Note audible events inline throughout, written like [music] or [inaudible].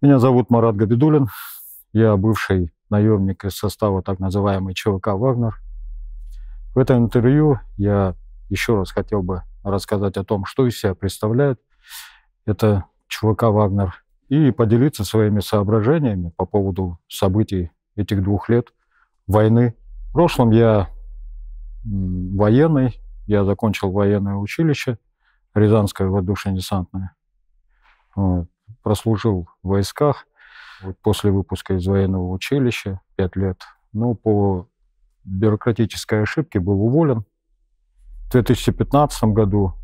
Меня зовут Марат Габидулин. Я бывший наемник из состава так называемой ЧВК «Вагнер». В этом интервью я еще раз хотел бы рассказать о том, что из себя представляет это ЧВК «Вагнер», и поделиться своими соображениями по поводу событий этих двух лет войны. В прошлом я военный, я закончил военное училище, Рязанское воздушно-десантное. Вот прослужил в войсках вот после выпуска из военного училища, пять лет. Но ну, по бюрократической ошибке был уволен. В 2015 году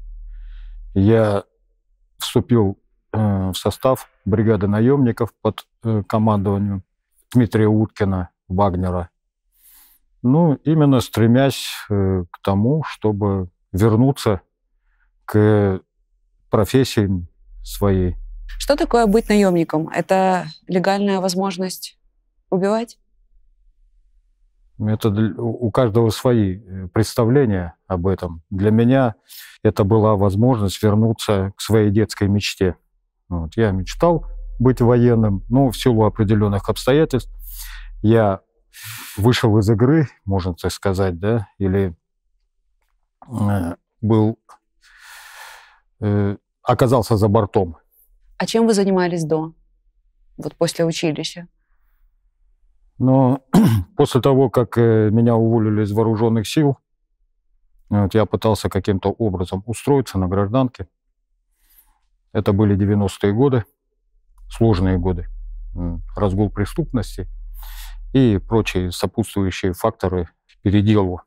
я вступил э, в состав бригады наемников под э, командованием Дмитрия Уткина, Вагнера. Ну, именно стремясь э, к тому, чтобы вернуться к профессии своей. Что такое быть наемником? Это легальная возможность убивать? Это у каждого свои э, представления об этом. Для меня это была возможность вернуться к своей детской мечте. Вот. Я мечтал быть военным, но в силу определенных обстоятельств я вышел из игры, можно так сказать, да, или э, был, э, оказался за бортом а чем вы занимались до, вот после училища? Ну, [clears throat] после того, как э, меня уволили из вооруженных сил, вот я пытался каким-то образом устроиться на гражданке. Это были 90-е годы, сложные годы. Разгул преступности и прочие сопутствующие факторы переделу,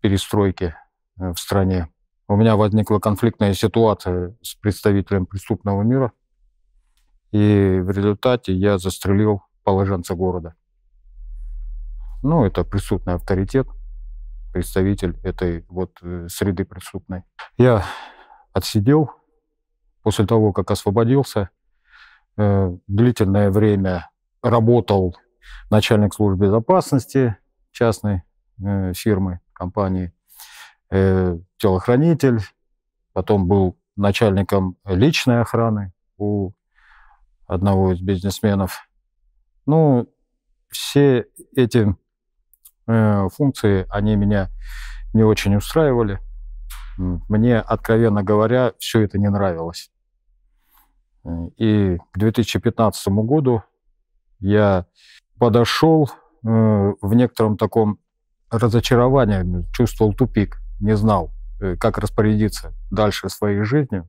перестройки э, в стране у меня возникла конфликтная ситуация с представителем преступного мира, и в результате я застрелил положенца города. Ну, это преступный авторитет, представитель этой вот э, среды преступной. Я отсидел, после того, как освободился, э, длительное время работал начальник службы безопасности частной э, фирмы, компании э, телохранитель, потом был начальником личной охраны у одного из бизнесменов. Ну, все эти э, функции, они меня не очень устраивали. Мне, откровенно говоря, все это не нравилось. Э, и к 2015 году я подошел э, в некотором таком разочаровании, чувствовал тупик не знал, э, как распорядиться дальше своей жизнью.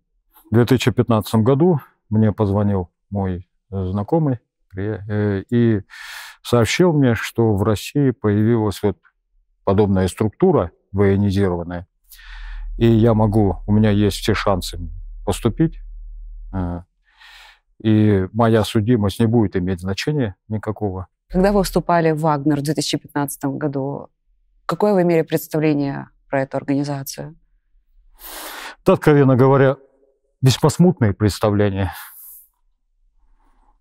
В 2015 году мне позвонил мой э, знакомый э, и сообщил мне, что в России появилась вот подобная структура военизированная, и я могу, у меня есть все шансы поступить, и моя судимость не будет иметь значения никакого. Когда вы вступали в Вагнер в 2015 году, какое вы имели представление про эту организацию? Да, откровенно говоря, весьма смутные представления.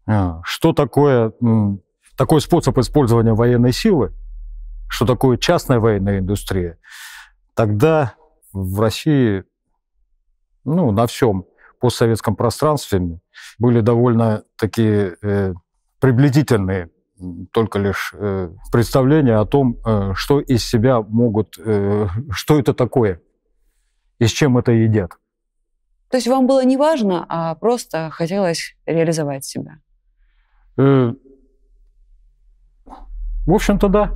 А, что такое такой способ использования военной силы, что такое частная военная индустрия, тогда в России, ну, на всем постсоветском пространстве были довольно такие э, приблизительные только лишь э, представление о том, э, что из себя могут, э, [laughs] что это такое, и с чем это едят. То есть вам было не важно, а просто хотелось реализовать себя? В общем-то, да.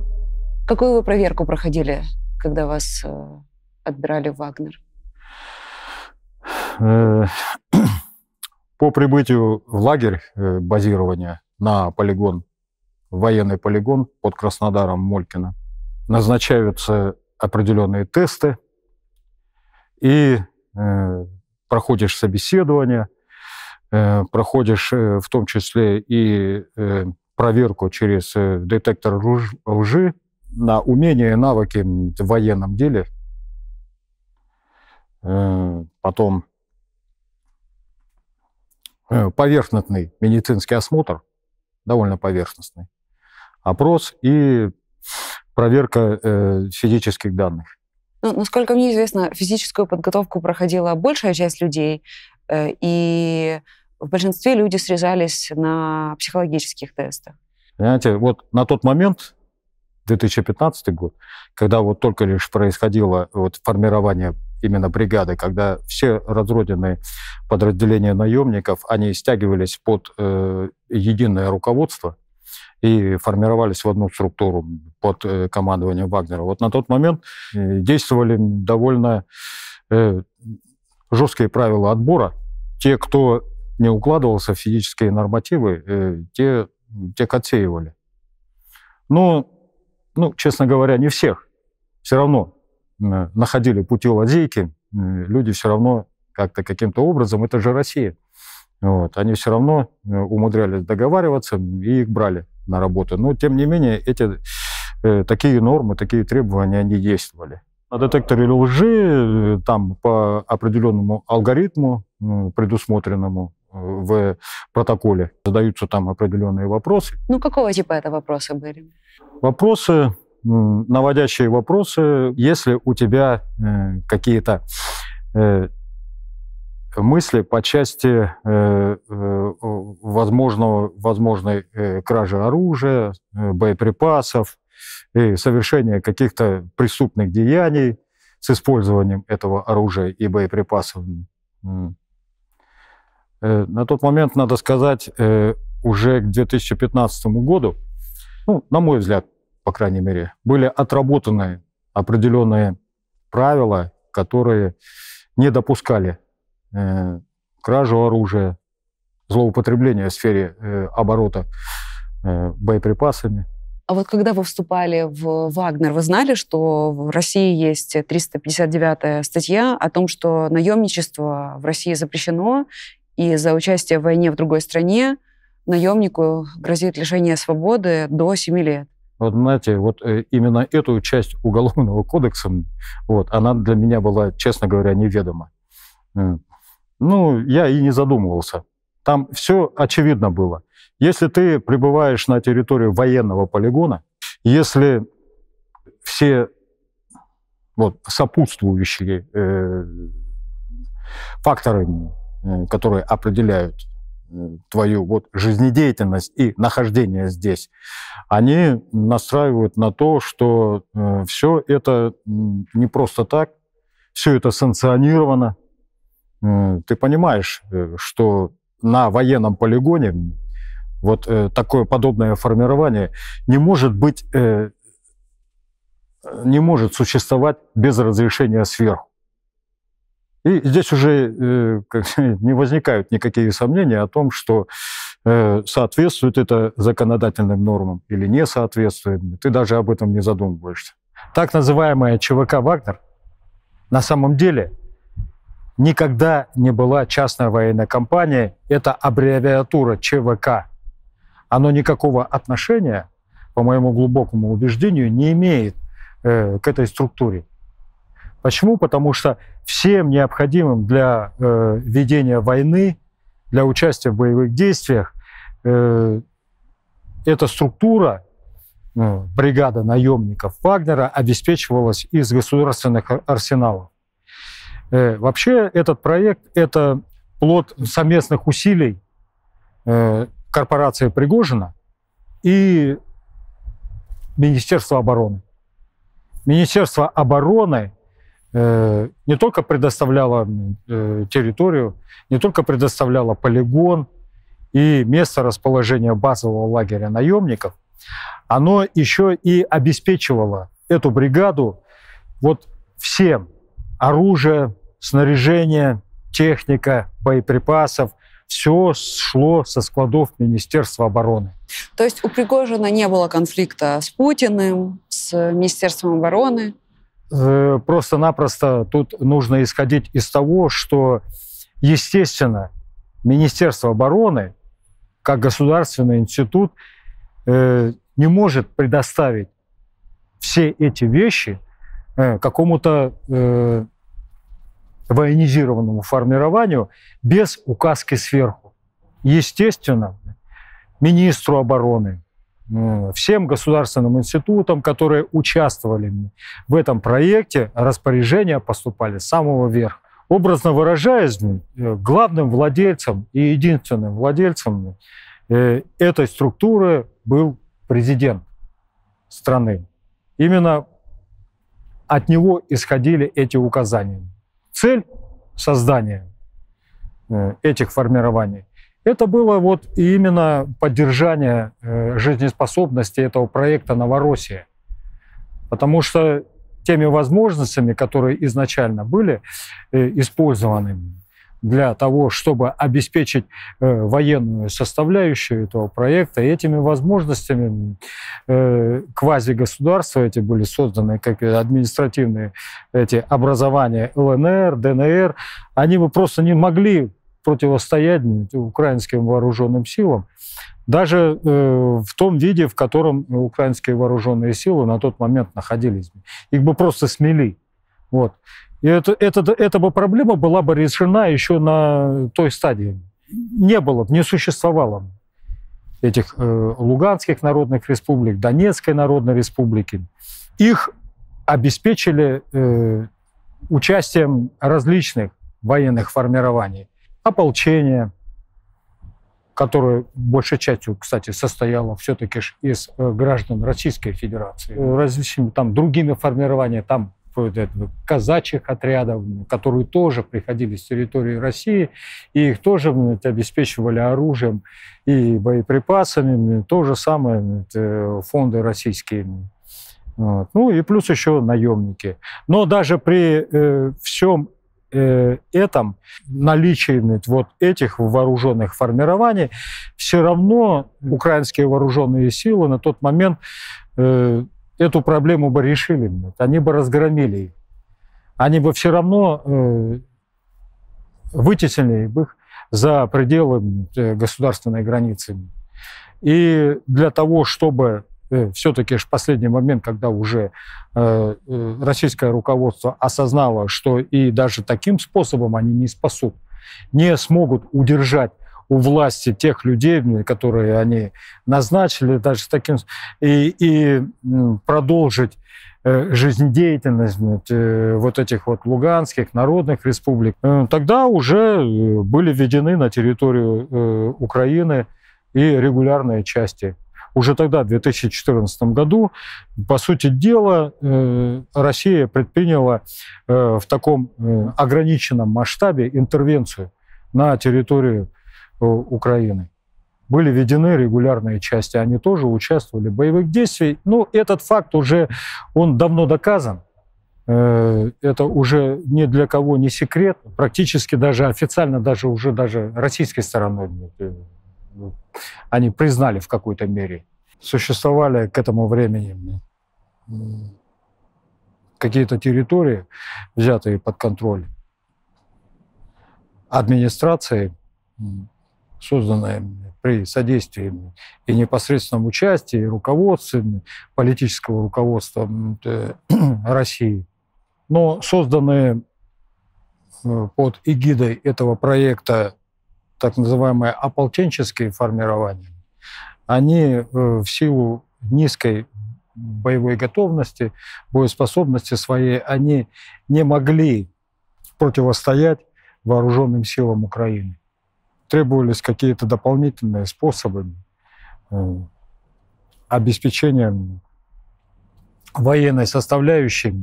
Какую вы проверку проходили, когда вас отбирали в Вагнер? [clears throat] По прибытию в лагерь базирования на полигон военный полигон под Краснодаром Молькина. Назначаются определенные тесты, и э, проходишь собеседование, э, проходишь э, в том числе и э, проверку через э, детектор лж лжи на умения и навыки в военном деле. Э, потом э, поверхностный медицинский осмотр, довольно поверхностный опрос и проверка э, физических данных. Ну, насколько мне известно, физическую подготовку проходила большая часть людей, э, и в большинстве люди срезались на психологических тестах. Понимаете, вот на тот момент, 2015 год, когда вот только лишь происходило вот формирование именно бригады, когда все разрозненные подразделения наемников, они стягивались под э, единое руководство, и формировались в одну структуру под э, командованием Вагнера. Вот на тот момент э, действовали довольно э, жесткие правила отбора. Те, кто не укладывался в физические нормативы, те, те отсеивали. Но, ну, ну, честно говоря, не всех. Все равно находили пути лазейки, люди все равно как-то каким-то образом, это же Россия – вот. Они все равно э, умудрялись договариваться и их брали на работу. Но, тем не менее, эти, э, такие нормы, такие требования, они действовали. На детекторе лжи э, там по определенному алгоритму, предусмотренному в протоколе, задаются там определенные вопросы. Ну, какого типа это вопросы были? Вопросы, наводящие вопросы, если у тебя какие-то мысли по части э, э, возможного, возможной э, кражи оружия, боеприпасов и совершения каких-то преступных деяний с использованием этого оружия и боеприпасов. На тот момент, надо сказать, уже к 2015 году, ну, на мой взгляд, по крайней мере, были отработаны определенные правила, которые не допускали Э, кражу оружия, злоупотребление в сфере э, оборота э, боеприпасами. А вот когда вы вступали в Вагнер, вы знали, что в России есть 359-я статья о том, что наемничество в России запрещено, и за участие в войне в другой стране наемнику грозит лишение свободы до 7 лет? Вот знаете, вот именно эту часть Уголовного кодекса, вот, она для меня была, честно говоря, неведома ну, я и не задумывался. Там все очевидно было. Если ты пребываешь на территории военного полигона, если все вот, сопутствующие э, факторы, э, которые определяют э, твою вот жизнедеятельность и нахождение здесь, они настраивают на то, что э, все это не просто так, все это санкционировано, ты понимаешь, э, что на военном полигоне вот э, такое подобное формирование не может быть, э, не может существовать без разрешения сверху. И здесь уже э, [laughs] не возникают никакие сомнения о том, что э, соответствует это законодательным нормам или не соответствует. Ты даже об этом не задумываешься. Так называемая ЧВК «Вагнер» на самом деле – никогда не была частная военная компания. Это аббревиатура ЧВК. Оно никакого отношения, по моему глубокому убеждению, не имеет э, к этой структуре. Почему? Потому что всем необходимым для э, ведения войны, для участия в боевых действиях, э, эта структура, э, бригада наемников Вагнера, обеспечивалась из государственных арсеналов. Э, вообще этот проект – это плод совместных усилий э, корпорации Пригожина и Министерства обороны. Министерство обороны э, не только предоставляло территорию, не только предоставляло полигон и место расположения базового лагеря наемников, оно еще и обеспечивало эту бригаду вот всем оружием, снаряжение, техника, боеприпасов, все шло со складов Министерства обороны. То есть у Пригожина не было конфликта с Путиным, с Министерством обороны? Э, просто-напросто тут нужно исходить из того, что, естественно, Министерство обороны, как государственный институт, э, не может предоставить все эти вещи э, какому-то военизированному формированию без указки сверху. Естественно, министру обороны, э, всем государственным институтам, которые участвовали в этом проекте, распоряжения поступали с самого верха. Образно выражаясь, э, главным владельцем и единственным владельцем э, этой структуры был президент страны. Именно от него исходили эти указания цель создания э, этих формирований это было вот именно поддержание э, жизнеспособности этого проекта Новороссия. Потому что теми возможностями, которые изначально были э, использованы для того, чтобы обеспечить э, военную составляющую этого проекта. И этими возможностями э, квази-государства эти были созданы, как административные эти образования ЛНР, ДНР, они бы просто не могли противостоять украинским вооруженным силам, даже э, в том виде, в котором украинские вооруженные силы на тот момент находились. Их бы просто смели. Вот. И это, это, эта бы проблема была бы решена еще на той стадии. Не было, не существовало этих э, Луганских народных республик, Донецкой народной республики. Их обеспечили э, участием различных военных формирований. Ополчение, которое большей частью, кстати, состояло все-таки из э, граждан Российской Федерации, различными там другими формированиями, там вот ну, казачьих отрядов, которые тоже приходили с территории России, и их тоже ну, это, обеспечивали оружием и боеприпасами, ну, то же самое это, э, фонды российские. Вот. Ну и плюс еще наемники. Но даже при э, всем э, этом наличии вот этих вооруженных формирований все равно украинские вооруженные силы на тот момент э, эту проблему бы решили, блядь, они бы разгромили их. Они бы все равно э, вытеснили бы их за пределы э, государственной границы. И для того, чтобы э, все-таки в последний момент, когда уже российское руководство осознало, что и даже таким способом они не спасут, не смогут удержать у власти тех людей, которые они назначили, даже таким и, и продолжить э, жизнедеятельность вот этих вот луганских народных республик, э, тогда уже э, были введены на территорию Украины и регулярные части. Уже тогда, в 2014 году, по сути дела, Россия предприняла в таком ограниченном масштабе интервенцию на территорию Э, Украины. Были введены регулярные части, они тоже участвовали в боевых действиях. Ну, этот факт уже, он давно доказан. Э, это уже ни для кого не секрет. Практически даже официально, даже уже даже российской стороной э, они признали в какой-то мере. Существовали к этому времени какие-то территории, взятые под контроль администрации созданная при содействии и непосредственном участии руководства, политического руководства э, [clears throat] России, но созданные э, под эгидой этого проекта так называемые ополченческие формирования, они э, в силу низкой боевой готовности, боеспособности своей, они не могли противостоять вооруженным силам Украины требовались какие-то дополнительные способы э, обеспечения военной составляющей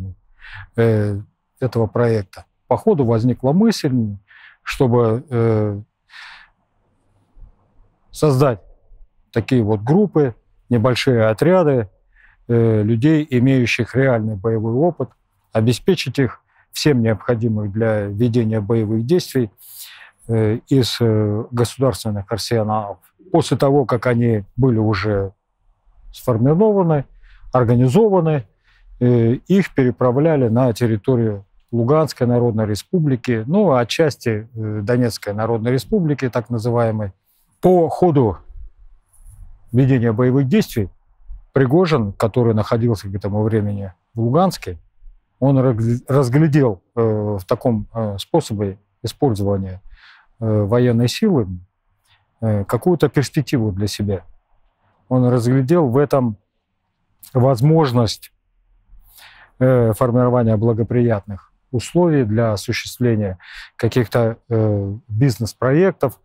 э, этого проекта. По ходу возникла мысль, чтобы э, создать такие вот группы, небольшие отряды людей, имеющих реальный боевой опыт, обеспечить их всем необходимым для ведения боевых действий Э, из э, государственных арсеналов. После того, как они были уже сформированы, организованы, э, их переправляли на территорию Луганской Народной Республики, ну, а отчасти Донецкой Народной Республики, так называемой. По ходу ведения боевых действий Пригожин, который находился к этому времени в Луганске, он разглядел в таком способе использования Э, военной силы э, какую-то перспективу для себя. Он разглядел в этом возможность э, формирования благоприятных условий для осуществления каких-то бизнес-проектов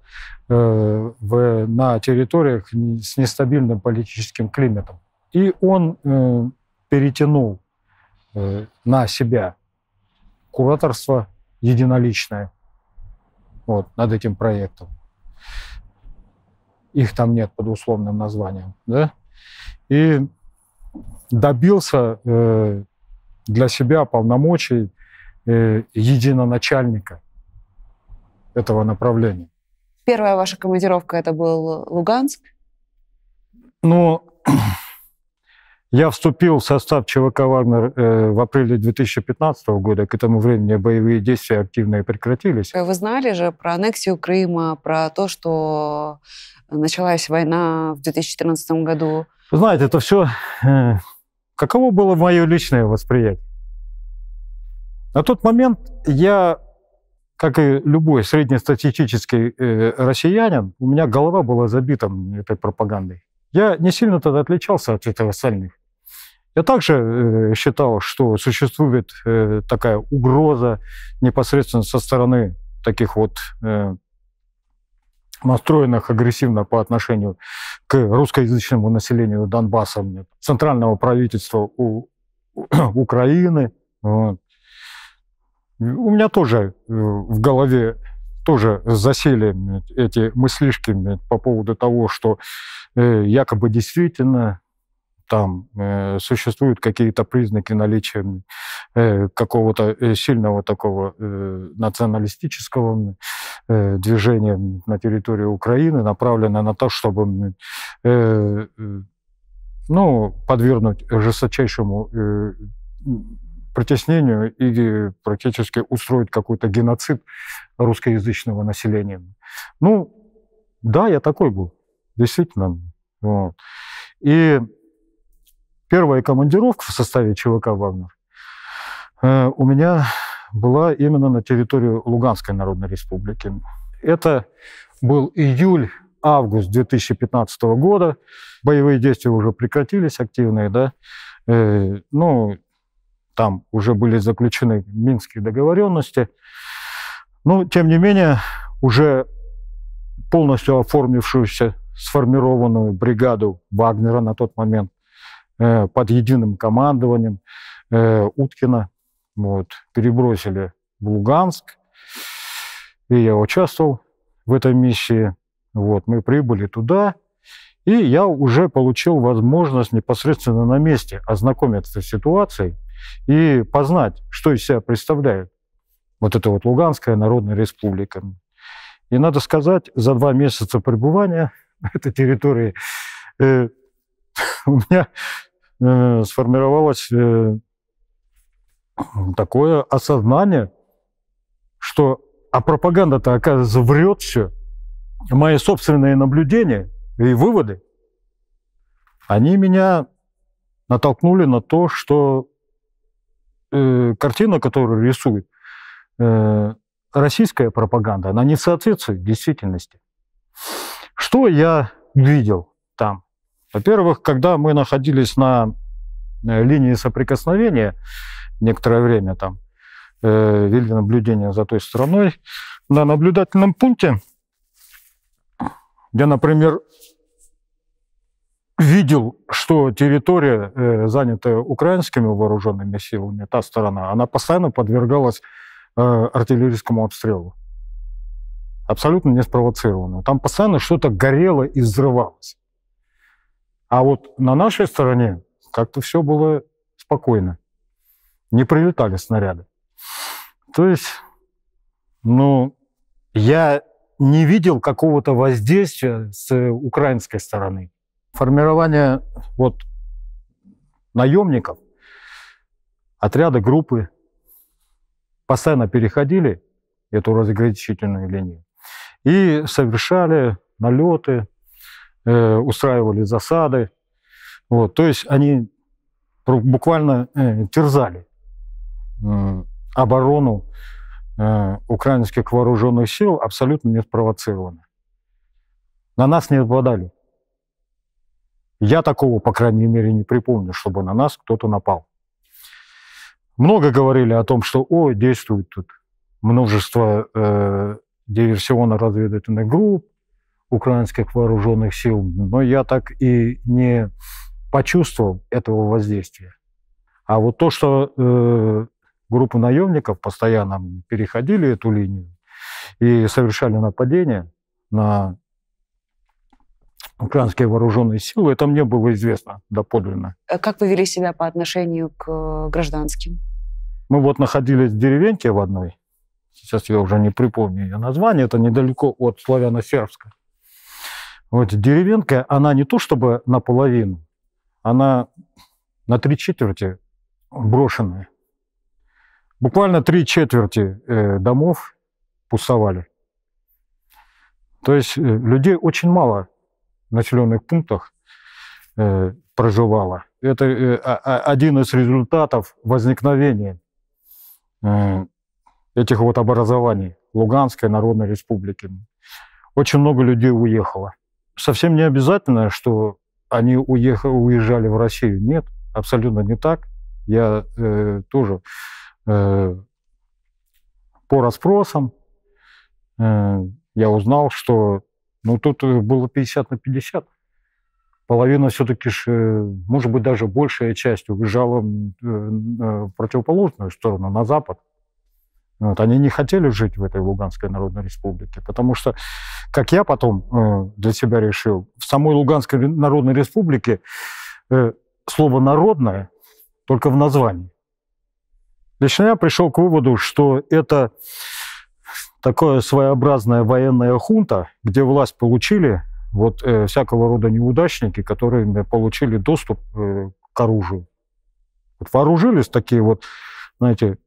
на территориях с нестабильным политическим климатом. И он перетянул на себя кураторство единоличное вот, над этим проектом. Их там нет под условным названием. Да? И добился э, для себя полномочий э, единоначальника этого направления. Первая ваша командировка это был Луганск? Ну, Но я вступил в состав ЧВК «Вагнер» э, в апреле 2015 года. К этому времени боевые действия активные прекратились. Вы знали же про аннексию Крыма, про то, что началась война в 2014 году? знаете, это все... Э, каково было мое личное восприятие? На тот момент я, как и любой среднестатистический э, россиянин, у меня голова была забита этой пропагандой. Я не сильно тогда отличался от этого остальных. Я также э, считал, что существует э, такая угроза непосредственно со стороны таких вот э, настроенных агрессивно по отношению к русскоязычному населению Донбасса, центрального правительства у, у, Украины. Вот. У меня тоже э, в голове тоже засели э, эти мыслишки э, по поводу того, что якобы действительно там э, существуют какие-то признаки наличия э, какого-то э, сильного такого э, националистического э, движения на территории Украины, направленное на то, чтобы э, э, ну, подвергнуть жесточайшему э, притеснению и практически устроить какой-то геноцид русскоязычного населения. Ну, да, я такой был, действительно. Вот. И Первая командировка в составе ЧВК «Вагнер» э, у меня была именно на территорию Луганской Народной Республики. Это был июль август 2015 года. Боевые действия уже прекратились активные, да. Э, ну, там уже были заключены минские договоренности. Но, ну, тем не менее, уже полностью оформившуюся, сформированную бригаду Вагнера на тот момент Э, под единым командованием э, Уткина. Вот, перебросили в Луганск, и я участвовал в этой миссии. Вот, мы прибыли туда, и я уже получил возможность непосредственно на месте ознакомиться с ситуацией и познать, что из себя представляет вот эта вот Луганская Народная Республика. И надо сказать, за два месяца пребывания на [laughs] этой территории э, [laughs] у меня Э, сформировалось э, такое осознание, что а пропаганда-то, оказывается, врет все. Мои собственные наблюдения и выводы, они меня натолкнули на то, что э, картина, которую рисует э, российская пропаганда, она не соответствует действительности. Что я видел там? Во-первых, когда мы находились на э, линии соприкосновения некоторое время там, э, вели наблюдение за той стороной на наблюдательном пункте, я, например, видел, что территория, э, занятая украинскими вооруженными силами, та сторона, она постоянно подвергалась э, артиллерийскому обстрелу. Абсолютно не спровоцированно. Там постоянно что-то горело и взрывалось. А вот на нашей стороне как-то все было спокойно. Не прилетали снаряды. То есть, ну, я не видел какого-то воздействия с украинской стороны. Формирование вот наемников, отряды, группы постоянно переходили эту разграничительную линию и совершали налеты, э, устраивали засады. Вот, то есть они буквально э, терзали э, оборону э, украинских вооруженных сил абсолютно не спровоцированно. На нас не нападали. Я такого, по крайней мере, не припомню, чтобы на нас кто-то напал. Много говорили о том, что, о, действует тут множество э, диверсионно-разведывательных групп, украинских вооруженных сил, но я так и не почувствовал этого воздействия. А вот то, что э, группы наемников постоянно переходили эту линию и совершали нападения на украинские вооруженные силы, это мне было известно доподлинно. Э, как вы вели себя по отношению к э, гражданским? Мы ну вот находились в деревеньке в одной, сейчас я уже не припомню ее название, это недалеко от Славяно-Сербска. Вот деревенка, она не то чтобы наполовину, она на три четверти брошенная. Буквально три четверти э, домов пустовали. То есть э, людей очень мало в населенных пунктах э, проживало. Это а, а, один из результатов возникновения этих вот образований Луганской Народной Республики. Очень много людей уехало совсем не обязательно, что они уехали, уезжали в Россию. Нет, абсолютно не так. Я э, тоже э, по расспросам э, я узнал, что ну, тут э, было 50 на 50. Половина все-таки, э, может быть, даже большая часть уезжала э, в противоположную сторону, на запад. Вот, они не хотели жить в этой Луганской Народной Республике, потому что, как я потом э, для себя решил, в самой Луганской Народной Республике э, слово «народное» только в названии. Лично я пришел к выводу, что это такое своеобразная военная хунта, где власть получили вот э, всякого рода неудачники, которые получили доступ э, к оружию. Вот вооружились такие вот, знаете,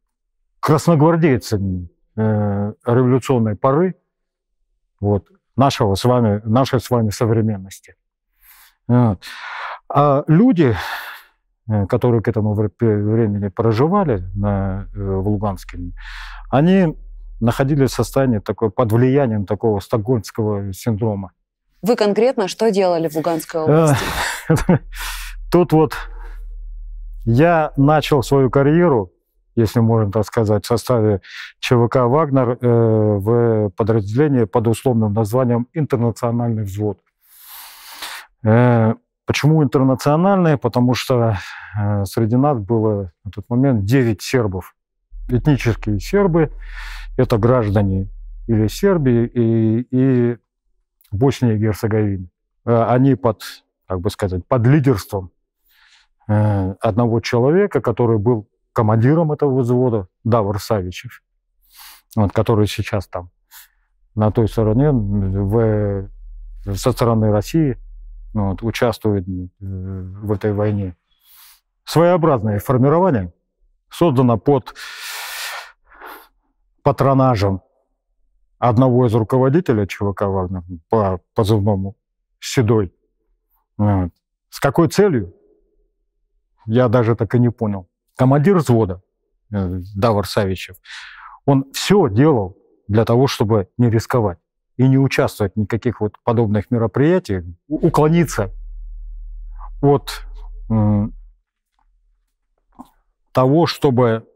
красногвардейцами э, революционной поры, вот, нашего с вами, нашей с вами современности. А люди, э, которые к этому времени проживали на, э, в Луганске, они находились в состоянии такой, под влиянием такого стокгольмского синдрома. Вы конкретно что делали в Луганской области? [laughs] Тут вот я начал свою карьеру если можно так сказать, в составе ЧВК «Вагнер» э, в подразделении под условным названием «Интернациональный взвод». Э, почему интернациональные? Потому что э, среди нас было на тот момент 9 сербов. Этнические сербы – это граждане или Сербии, и, и Боснии и Герцеговины. Они под, как бы сказать, под лидерством одного человека, который был командиром этого взвода Давр Савичев, вот, который сейчас там на той стороне, в, со стороны России, вот, участвует в этой войне. Своеобразное формирование создано под патронажем одного из руководителей ЧВК Вагнер по позывному Седой. Вот. С какой целью? Я даже так и не понял командир взвода э, Давар Савичев, он все делал для того, чтобы не рисковать и не участвовать в никаких вот подобных мероприятиях, уклониться от того, чтобы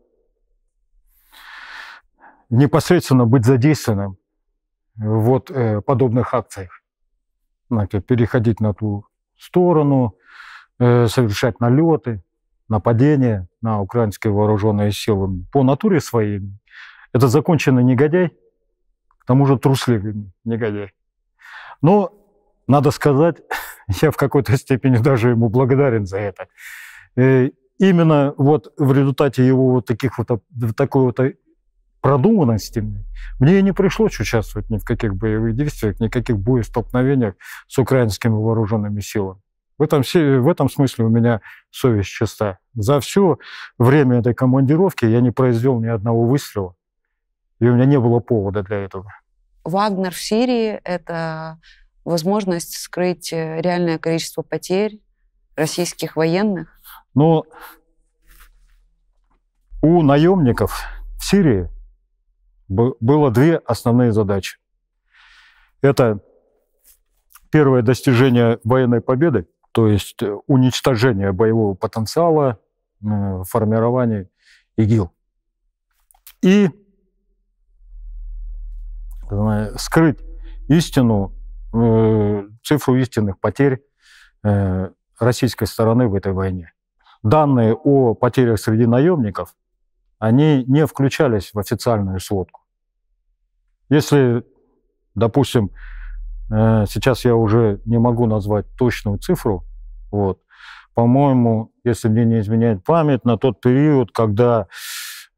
непосредственно быть задействованным вот э, подобных акциях. Знаете, переходить на ту сторону, э, совершать налеты нападение на украинские вооруженные силы по натуре своей. Это законченный негодяй, к тому же трусливый негодяй. Но, надо сказать, [laughs] я в какой-то степени даже ему благодарен за это. И э, именно вот в результате его вот таких вот, такой вот продуманности мне не пришлось участвовать ни в каких боевых действиях, никаких боестолкновениях с украинскими вооруженными силами. В этом, в этом смысле у меня совесть чиста. За все время этой командировки я не произвел ни одного выстрела, и у меня не было повода для этого. Вагнер в Сирии – это возможность скрыть э, реальное количество потерь российских военных? Но у наемников в Сирии было две основные задачи. Это первое достижение военной победы – то есть э, уничтожение боевого потенциала формирование ИГИЛ. И скрыть истину, э, цифру истинных потерь э, российской стороны в этой войне. Данные о потерях среди наемников, они не включались в официальную сводку. Если, допустим, Э, сейчас я уже не могу назвать точную цифру. Вот. По-моему, если мне не изменяет память, на тот период, когда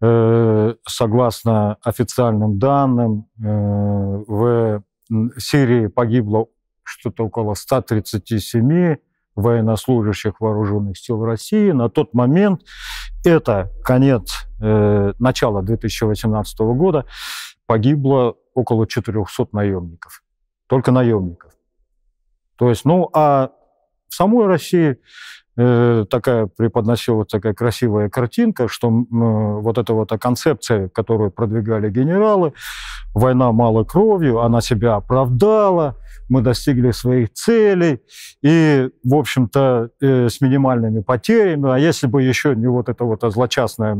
э, согласно официальным данным, э, в Сирии погибло что-то около 137 военнослужащих вооруженных сил России. На тот момент, это конец, э, начало 2018 года, погибло около 400 наемников только наемников. То есть, ну, а в самой России э, такая преподносилась такая красивая картинка, что э, вот эта вот концепция, которую продвигали генералы, война мало кровью, она себя оправдала, мы достигли своих целей, и, в общем-то, э, с минимальными потерями, а если бы еще не вот эта вот злочастная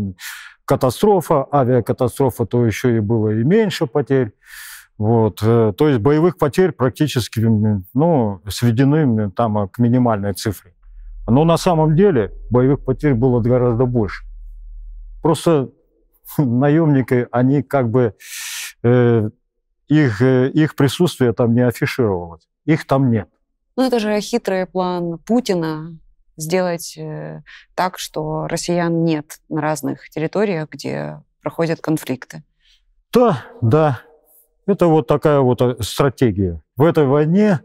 катастрофа, авиакатастрофа, то еще и было и меньше потерь. Вот. Э, то есть боевых потерь практически ну, сведены там, а, к минимальной цифре. Но на самом деле боевых потерь было гораздо больше. Просто [laughs] наемники, они как бы, э, их, э, их присутствие там не афишировалось. Их там нет. Ну, это же хитрый план Путина сделать э, так, что россиян нет на разных территориях, где проходят конфликты. Да, да, это вот такая вот э, стратегия. В этой войне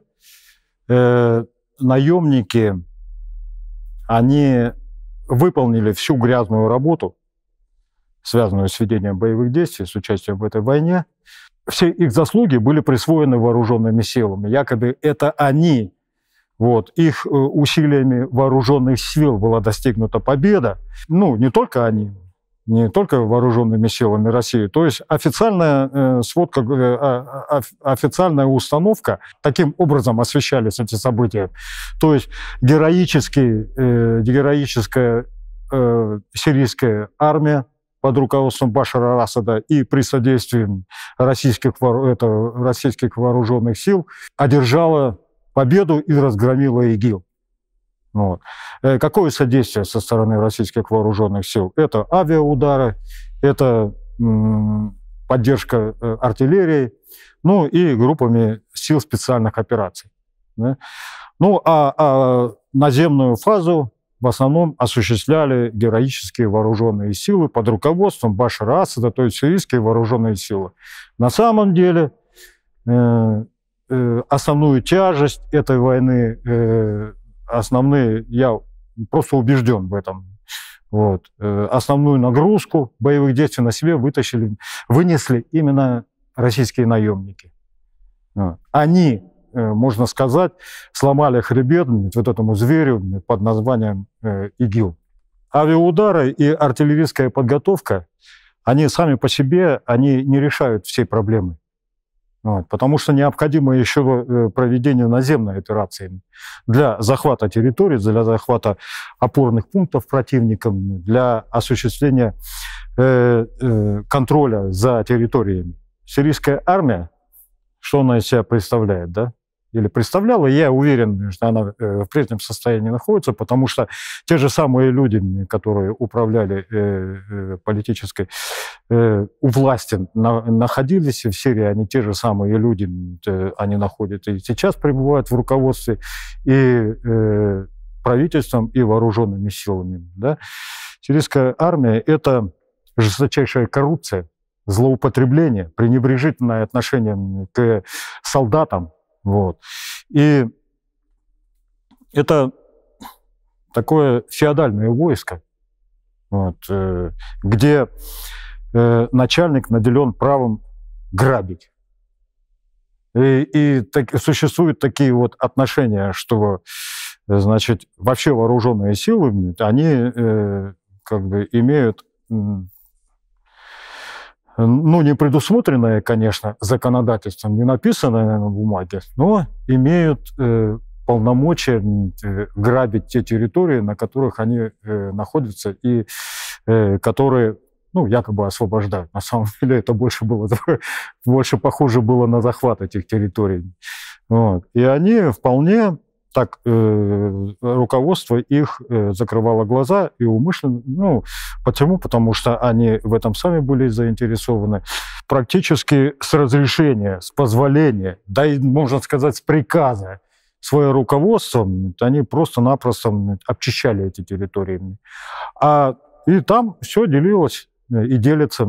э, наемники, они выполнили всю грязную работу, связанную с ведением боевых действий, с участием в этой войне. Все их заслуги были присвоены вооруженными силами. Якобы это они, вот, их э, усилиями вооруженных сил была достигнута победа. Ну, не только они, не только вооруженными силами России. То есть официальная э, сводка, э, а, а, официальная установка, таким образом освещались эти события. То есть героический, э, героическая сирийская армия под руководством Башара Асада и при содействии российских, это, российских вооруженных сил одержала победу и разгромила ИГИЛ. Ну вот. Э, какое содействие со стороны российских вооруженных сил? Это авиаудары, это поддержка э, артиллерии, ну и группами сил специальных операций. Да? Ну а, а наземную фазу в основном осуществляли героические вооруженные силы под руководством Башара Асада, то есть сирийские вооруженные силы. На самом деле э, э, основную тяжесть этой войны э, основные, я просто убежден в этом, вот, э, основную нагрузку боевых действий на себе вытащили, вынесли именно российские наемники. А, они, э, можно сказать, сломали хребет вот этому зверю под названием э, ИГИЛ. Авиаудары и артиллерийская подготовка, они сами по себе, они не решают всей проблемы. Вот, потому что необходимо еще э, проведение наземной операции для захвата территорий, для захвата опорных пунктов противником, для осуществления э, э, контроля за территориями. Сирийская армия, что она из себя представляет, да? или представляла, я уверен, что она э, в прежнем состоянии находится, потому что те же самые люди, которые управляли э, политической Э, у власти находились в Сирии, они те же самые люди, э, они находят и сейчас пребывают в руководстве и э, правительством, и вооруженными силами. Да? Сирийская армия – это жесточайшая коррупция, злоупотребление, пренебрежительное отношение к солдатам. Вот. И это такое феодальное войско, вот, где Э, начальник наделен правом грабить. И, и так, существуют такие вот отношения, что, э, значит, вообще вооруженные силы, они э, как бы имеют, ну, не предусмотренное, конечно, законодательством, не написанное на бумаге, но имеют э, полномочия э, грабить те территории, на которых они э, находятся и э, которые ну, якобы освобождают. На самом [laughs] деле это больше было, больше похоже было на захват этих территорий. Вот. И они вполне так э, руководство их э, закрывало глаза и умышленно. Ну, почему? Потому что они в этом сами были заинтересованы. Практически с разрешения, с позволения, да и, можно сказать, с приказа свое руководство, они просто-напросто обчищали эти территории. А, и там все делилось Э, и делятся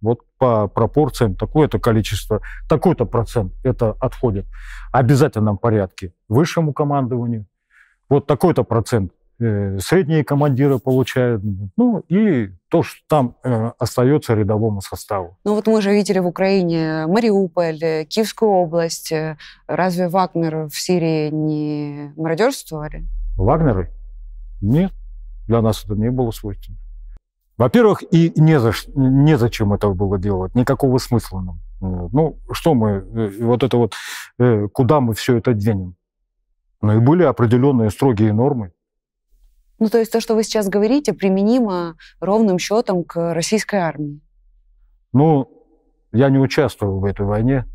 вот по пропорциям такое-то количество, такой-то процент это отходит в обязательном порядке высшему командованию, вот такой-то процент э, средние командиры получают, ну и то, что там э, остается рядовому составу. Ну вот мы же видели в Украине Мариуполь, э, Киевскую область. Разве Вагнер в Сирии не мародерствовали? Вагнеры? Нет, для нас это не было свойственно. Во-первых, и не за, незачем этого было делать, никакого смысла нам. Ну, что мы, э, вот это вот, э, куда мы все это денем? Ну, и были определенные строгие нормы. Ну, то есть то, что вы сейчас говорите, применимо ровным счетом к российской армии? Ну, я не участвовал в этой войне.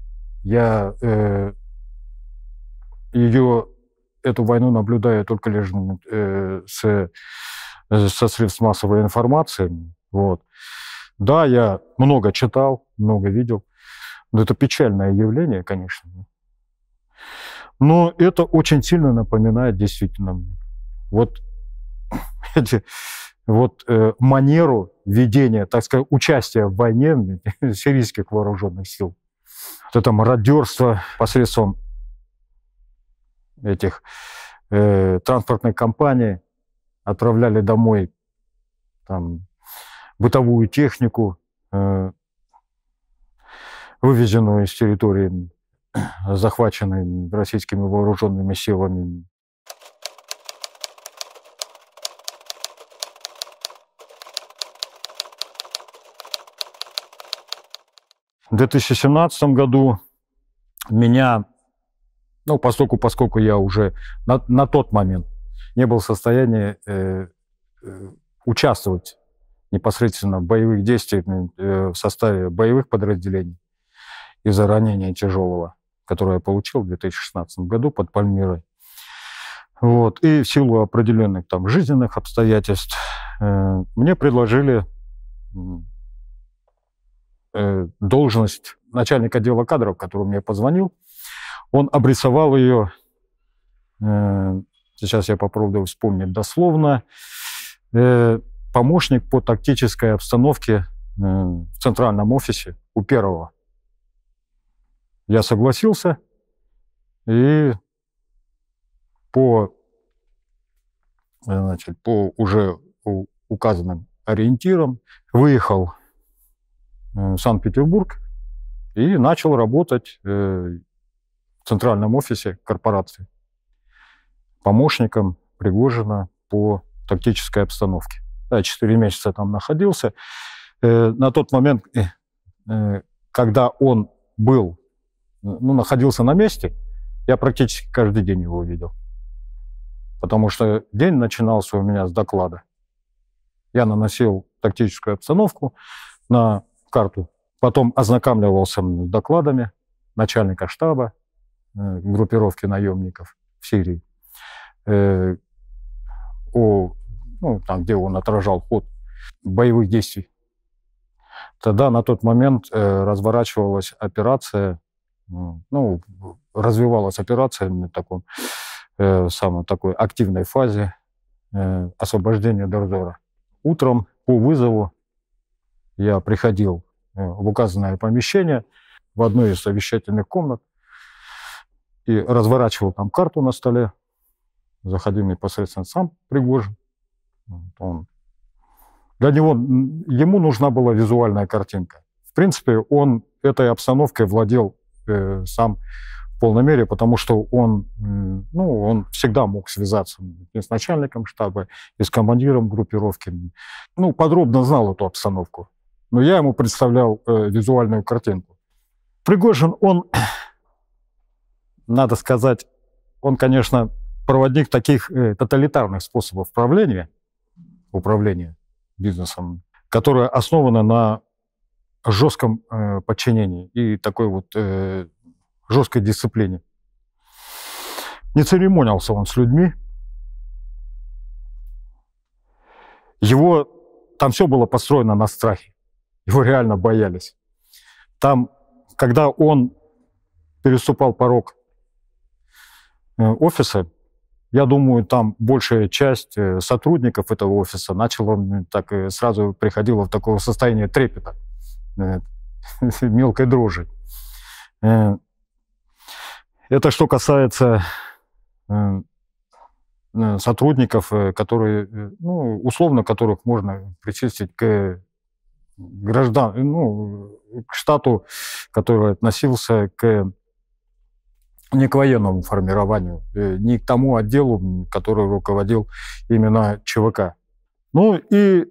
Я э, ее, эту войну наблюдаю только лишь э, с Э, со средств массовой информации. Вот. Да, я много читал, много видел. Но это печальное явление, конечно. Но это очень сильно напоминает действительно вот [laughs] эти вот э, манеру ведения, так сказать, участия в войне [laughs] сирийских вооруженных сил. Вот это мародерство посредством этих э, транспортной компании – отправляли домой там, бытовую технику, э, вывезенную из территории, [clears throat] захваченной российскими вооруженными силами. В 2017 году меня, ну, поскольку, поскольку я уже на, на тот момент не был в состоянии э, э, участвовать непосредственно в боевых действиях э, в составе боевых подразделений из-за ранения тяжелого, которое я получил в 2016 году под Пальмирой. Вот. И в силу определенных там жизненных обстоятельств э, мне предложили э, должность начальника отдела кадров, который мне позвонил. Он обрисовал ее сейчас я попробую вспомнить дословно, э, помощник по тактической обстановке э, в центральном офисе у первого. Я согласился, и по, значит, по уже указанным ориентирам выехал э, в Санкт-Петербург и начал работать э, в центральном офисе корпорации помощником Пригожина по тактической обстановке. Да, 4 месяца там находился. Э, на тот момент, э, э, когда он был, ну, находился на месте, я практически каждый день его видел. Потому что день начинался у меня с доклада. Я наносил тактическую обстановку на карту. Потом ознакомливался с докладами начальника штаба группировки наемников в Сирии э, о, ну, там, где он отражал ход боевых действий. Тогда на тот момент э, разворачивалась операция, ну, развивалась операция на таком, э, самой такой активной фазе э, освобождения Дорзора. Утром по вызову я приходил э, в указанное помещение, в одной из совещательных комнат, и разворачивал там карту на столе, заходил непосредственно сам Пригожин. Он, для него, ему нужна была визуальная картинка. В принципе, он этой обстановкой владел э, сам в полной мере, потому что он, э, ну, он всегда мог связаться и с начальником штаба, и с командиром группировки. Ну, подробно знал эту обстановку. Но я ему представлял э, визуальную картинку. Пригожин, он, [clears throat] надо сказать, он, конечно, проводник таких э, тоталитарных способов правления, управления бизнесом, которое основано на жестком э, подчинении и такой вот э, жесткой дисциплине. Не церемонился он с людьми. Его там все было построено на страхе. Его реально боялись. Там, когда он переступал порог офиса, я думаю, там большая часть э, сотрудников этого офиса начала так э, сразу приходила в такое состояние трепета, э, [laughs] мелкой дрожи. Это что касается сотрудников, которые, ну, условно которых можно причистить к граждан, ну, к штату, который относился к не к военному формированию, э, не к тому отделу, который руководил именно ЧВК. Ну и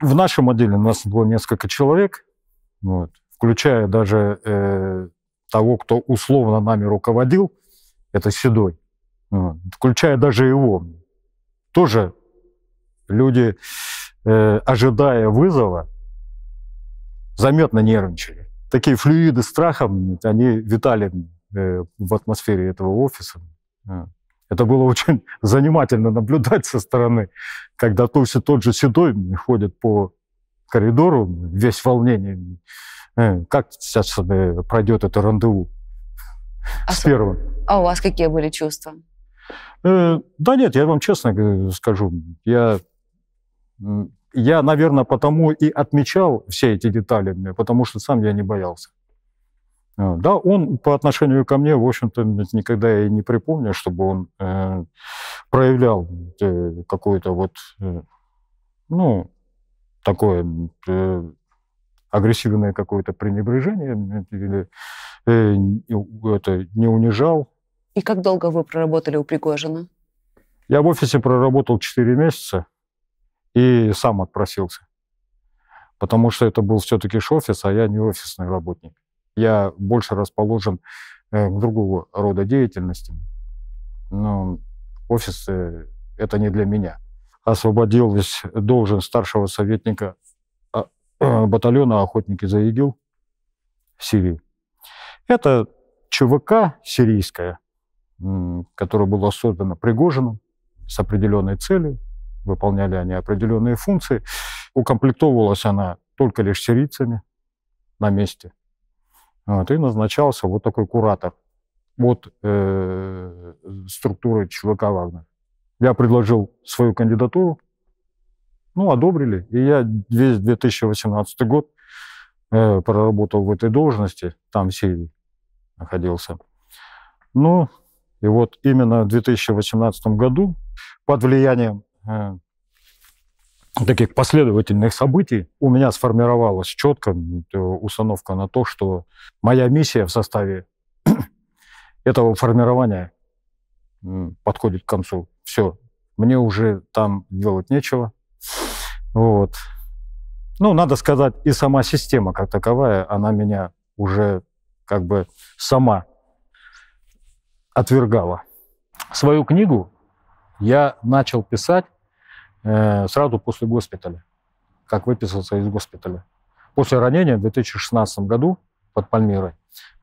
в нашем отделе у нас было несколько человек, вот, включая даже э, того, кто условно нами руководил, это Седой, вот, включая даже его. Тоже люди, э, ожидая вызова, заметно нервничали. Такие флюиды страха, они витали Э, в атмосфере этого офиса. Э, это было [laughs] очень занимательно наблюдать со стороны, когда то все тот же Седой ходит по коридору, весь волнением, э, как сейчас пройдет это рандеву а с первым. А у вас какие были чувства? Да нет, я вам честно скажу, я, я, наверное, потому и отмечал все эти детали, потому что сам я не боялся. А, да, он по отношению ко мне, в общем-то, никогда и не припомню, чтобы он э, проявлял э, какое-то вот, э, ну, такое э, агрессивное какое-то пренебрежение э, или э, это не унижал. И как долго вы проработали у Пригожина? Я в офисе проработал 4 месяца и сам отпросился, потому что это был все-таки офис, а я не офисный работник я больше расположен к э, другого рода деятельности. Но офис э, это не для меня. Освободилась должен старшего советника а, э, батальона «Охотники за ИГИЛ» в Сирии. Это ЧВК сирийская, которая была создана Пригожиным с определенной целью, выполняли они определенные функции. Укомплектовывалась она только лишь сирийцами на месте. Вот, а, и назначался вот такой куратор от э, структуры ЧВК «Вагнер». Я предложил свою кандидатуру, ну, одобрили, и я весь 2018 год э, проработал в этой должности, там в Сирии находился. Ну, и вот именно в 2018 году под влиянием э, таких последовательных событий у меня сформировалась четко э, установка на то, что моя миссия в составе [clears throat] этого формирования подходит к концу. Все, мне уже там делать нечего. Вот. Ну, надо сказать, и сама система как таковая, она меня уже как бы сама отвергала. Свою книгу я начал писать Э, сразу после госпиталя, как выписался из госпиталя. После ранения в 2016 году под Пальмирой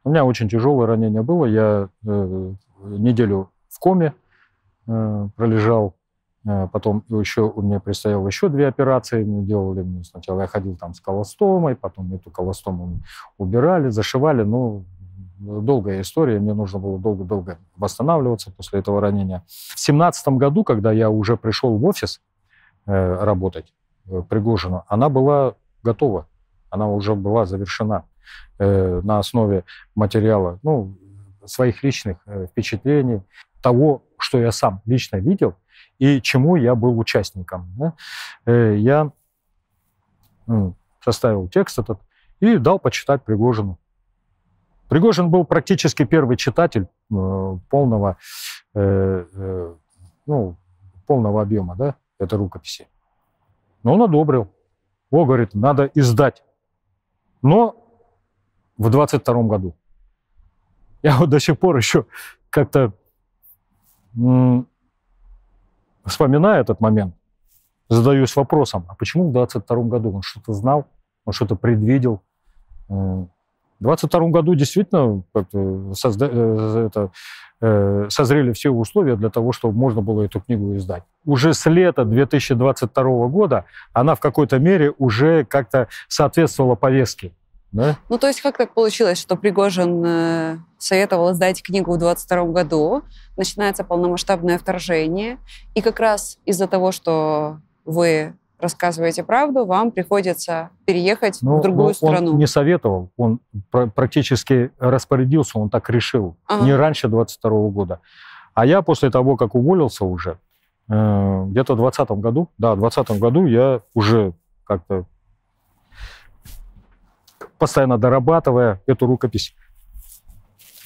у меня очень тяжелое ранение было. Я э, неделю в коме э, пролежал, потом еще у меня предстояло еще две операции. Мы делали, ну, сначала я ходил там с колостомой, потом эту колостому убирали, зашивали. Ну, долгая история, мне нужно было долго-долго восстанавливаться после этого ранения. В 2017 году, когда я уже пришел в офис, Э, работать э, Пригожину, она была готова, она уже была завершена э, на основе материала, ну, своих личных впечатлений, того, что я сам лично видел и чему я был участником. Я составил текст этот и дал почитать Пригожину. Пригожин был практически первый читатель полного, ну, полного объема, да, это рукописи. Но он одобрил. О, говорит, надо издать. Но в 22 году. Я вот до сих пор еще как-то вспоминаю этот момент, задаюсь вопросом, а почему в 22 году он что-то знал, он что-то предвидел, э, 2022 году действительно э, созда- э, это, э, созрели все условия для того, чтобы можно было эту книгу издать. Уже с лета 2022 года она в какой-то мере уже как-то соответствовала повестке. Да? Ну, то есть как так получилось, что Пригожин советовал издать книгу в 22 году, начинается полномасштабное вторжение, и как раз из-за того, что вы рассказываете правду, вам приходится переехать ну, в другую ну, страну. Он не советовал, он практически распорядился, он так решил, ага. не раньше 22 -го года. А я после того, как уволился уже, э, где-то в 20 году, да, в 20 году я уже как-то постоянно дорабатывая эту рукопись,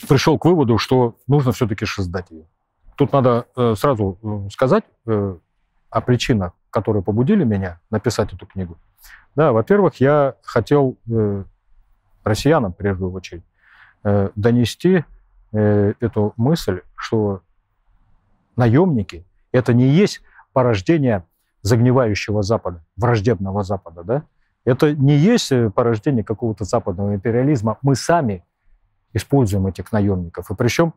пришел к выводу, что нужно все-таки создать ее. Тут надо э, сразу э, сказать о причинах, которые побудили меня написать эту книгу. Да, во-первых, я хотел э, россиянам, прежде всего, очередь, э, донести э, эту мысль, что наемники – это не есть порождение загнивающего Запада, враждебного Запада, да? Это не есть э, порождение какого-то западного империализма. Мы сами используем этих наемников. И причем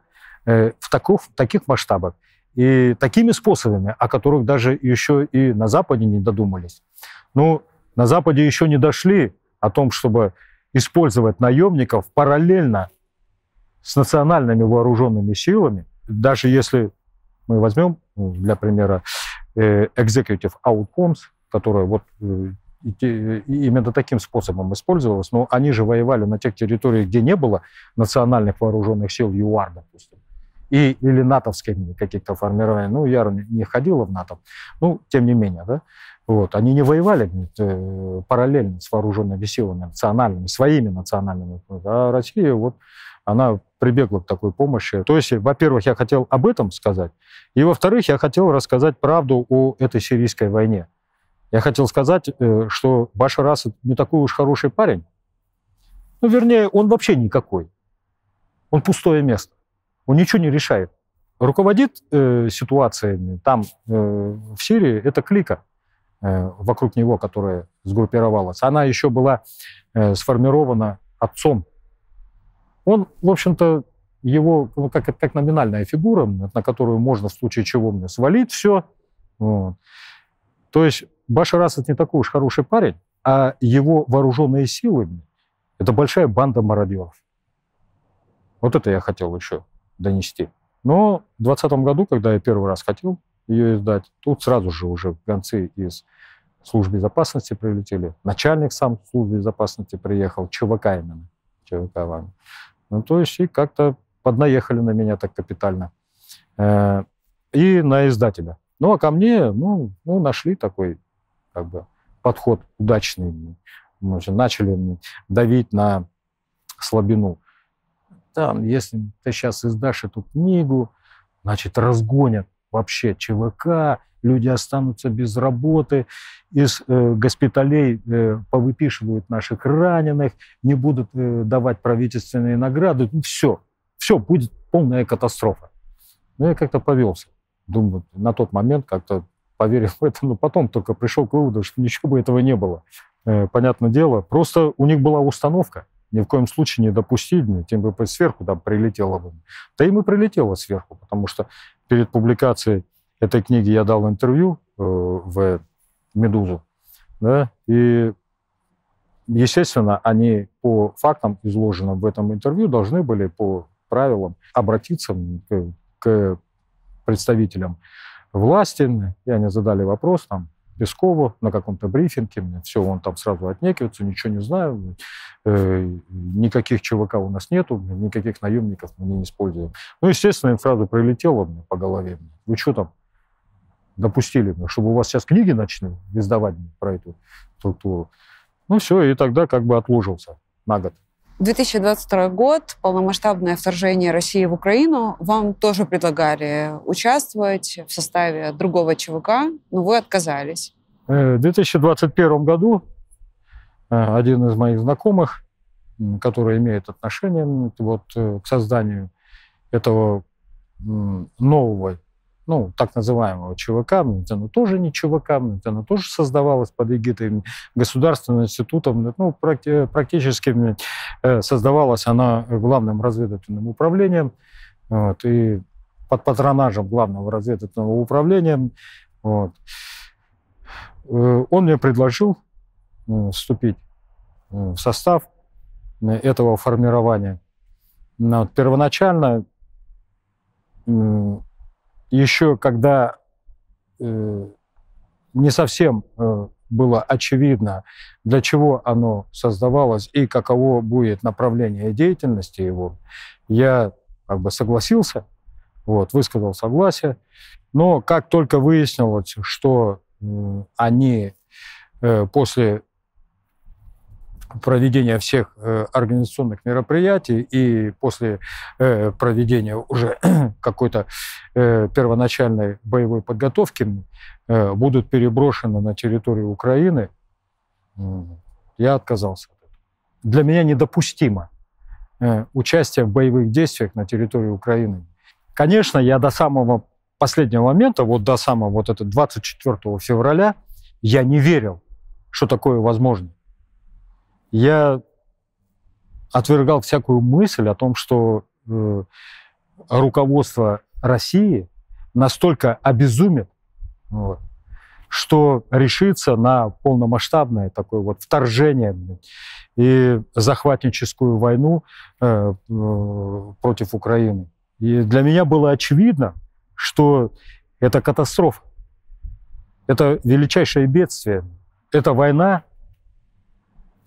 э, в, таков, в таких масштабах. И такими способами, о которых даже еще и на Западе не додумались. Ну, на Западе еще не дошли о том, чтобы использовать наемников параллельно с национальными вооруженными силами, даже если мы возьмем, ну, для примера, э, Executive Outcomes, которая вот э, именно таким способом использовалась, но они же воевали на тех территориях, где не было национальных вооруженных сил ЮАР, допустим и, или натовскими каких-то формирований. Ну, я не ходила в НАТО, ну, тем не менее, да. Вот. Они не воевали нет, э, параллельно с вооруженными силами национальными, своими национальными. А Россия вот она прибегла к такой помощи. То есть, во-первых, я хотел об этом сказать, и, во-вторых, я хотел рассказать правду о этой сирийской войне. Я хотел сказать, э, что Башар Асад не такой уж хороший парень. Ну, вернее, он вообще никакой. Он пустое место. Он ничего не решает. Руководит э, ситуациями там, э, в Сирии, это клика э, вокруг него, которая сгруппировалась. Она еще была э, сформирована отцом. Он, в общем-то, его ну, как, как номинальная фигура, на которую можно в случае чего мне свалить все. Вот. То есть Башар Асад не такой уж хороший парень, а его вооруженные силы это большая банда мародеров. Вот это я хотел еще донести. Но в 2020 году, когда я первый раз хотел ее издать, тут сразу же уже гонцы из службы безопасности прилетели. Начальник сам службы безопасности приехал, ЧВК именно, ЧВК вам. Ну, то есть и как-то поднаехали на меня так капитально. Э -э и на издателя. Ну, а ко мне, ну, ну нашли такой как бы подход удачный. Мы начали давить на слабину там, если ты сейчас издашь эту книгу, значит, разгонят вообще ЧВК, люди останутся без работы, из э, госпиталей э, повыпишивают наших раненых, не будут э, давать правительственные награды, ну все, все, будет полная катастрофа. Ну, я как-то повелся. Думаю, на тот момент как-то поверил в это, но потом только пришел к выводу, что ничего бы этого не было. Э, понятное дело, просто у них была установка – ни в коем случае не допустить, ну, тем бы сверху там прилетело бы. Да и мы прилетело сверху, потому что перед публикацией этой книги я дал интервью э, в «Медузу», да, и, естественно, они по фактам, изложенным в этом интервью, должны были по правилам обратиться к, к представителям власти, и они задали вопрос там, Пескову на каком-то брифинге. Мне все, он там сразу отнекивается, ничего не знаю. Э, никаких ЧВК у нас нету, никаких наемников мы не используем. Ну, естественно, фраза прилетела мне по голове. Вы что там допустили, чтобы у вас сейчас книги начали издавать про эту структуру? Ну, все, и тогда как бы отложился на год. 2022 год, полномасштабное вторжение России в Украину. Вам тоже предлагали участвовать в составе другого ЧВК, но вы отказались. Э, в 2021 году э, один из моих знакомых, который имеет отношение вот, э, к созданию этого нового ну, так называемого ЧВК, оно тоже не ЧВК, оно тоже создавалась под эгидой Государственного института, ну, практически э, создавалась она главным разведывательным управлением, вот, и под патронажем главного разведывательного управления. Вот. Э, он мне предложил э, вступить в состав этого формирования. Но первоначально еще когда э, не совсем э, было очевидно, для чего оно создавалось и каково будет направление деятельности его, я как бы согласился, вот, высказал согласие. Но как только выяснилось, что э, они э, после проведения всех э, организационных мероприятий и после э, проведения уже [clears throat] какой-то э, первоначальной боевой подготовки будут переброшены на территорию Украины, я отказался. Для меня недопустимо участие в боевых действиях на территории Украины. Конечно, я до самого последнего момента, вот до самого вот этого 24 февраля, я не верил, что такое возможно я отвергал всякую мысль о том, что э, руководство России настолько обезумит, вот, что решится на полномасштабное такое вот вторжение и захватническую войну э, э, против Украины. И для меня было очевидно, что это катастрофа, это величайшее бедствие, это война,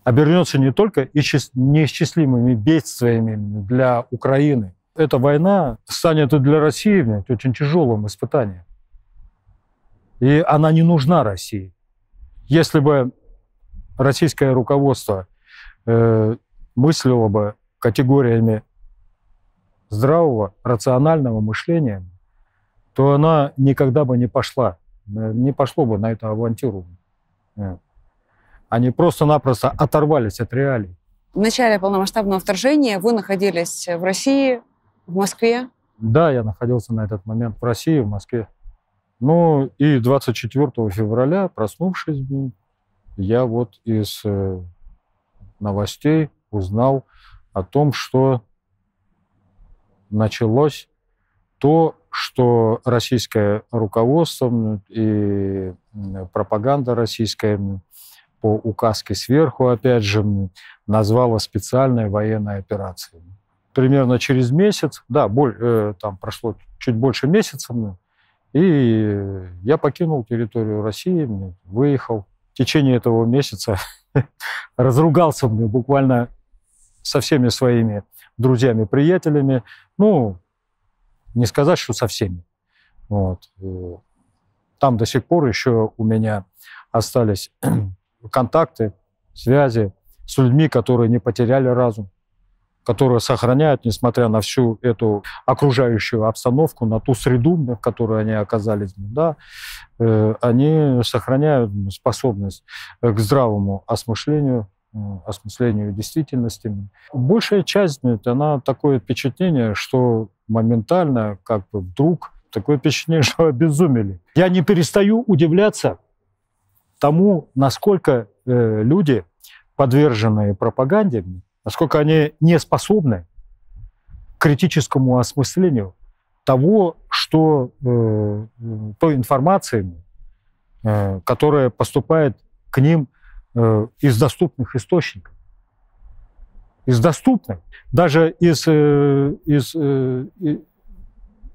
обернется не только неисчислимыми бедствиями для Украины. Эта война станет и для России блядь, очень тяжелым испытанием. И она не нужна России. Если бы российское руководство э, мыслило бы категориями здравого, рационального мышления, то она никогда бы не пошла, э, не пошло бы на эту авантюру. Нет. Э. Они просто-напросто оторвались от реалий. В начале полномасштабного вторжения вы находились в России, в Москве. Да, я находился на этот момент в России, в Москве. Ну и 24 февраля, проснувшись, я вот из э, новостей узнал о том, что началось то, что российское руководство и пропаганда российская по указке сверху, опять же, назвала специальной военной операцией. Примерно через месяц, да, э, там прошло чуть больше месяца, и я покинул территорию России, выехал. В течение этого месяца [laughs] разругался мне буквально со всеми своими друзьями, приятелями. Ну, не сказать, что со всеми. Вот. Э, там до сих пор еще у меня остались контакты, связи с людьми, которые не потеряли разум, которые сохраняют, несмотря на всю эту окружающую обстановку, на ту среду, в которой они оказались, да, э, они сохраняют способность к здравому осмышлению, э, осмыслению действительности. Большая часть, она такое впечатление, что моментально, как бы вдруг, такое впечатление, [laughs] что обезумели. Я не перестаю удивляться, тому, насколько э, люди, подверженные пропаганде, насколько они не способны к критическому осмыслению того, что э, той информации, э, которая поступает к ним э, из доступных источников. Из доступных, даже из, э, из э,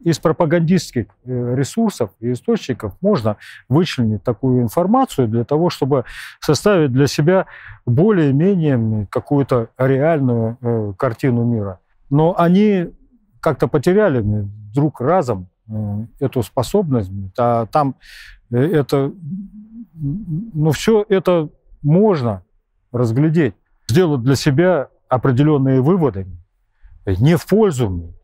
из пропагандистских э, ресурсов и источников можно вычленить такую информацию для того, чтобы составить для себя более-менее какую-то реальную э, картину мира. Но они как-то потеряли вдруг разом э, эту способность. А там это... Ну, все это можно разглядеть, сделать для себя определенные выводы не в пользу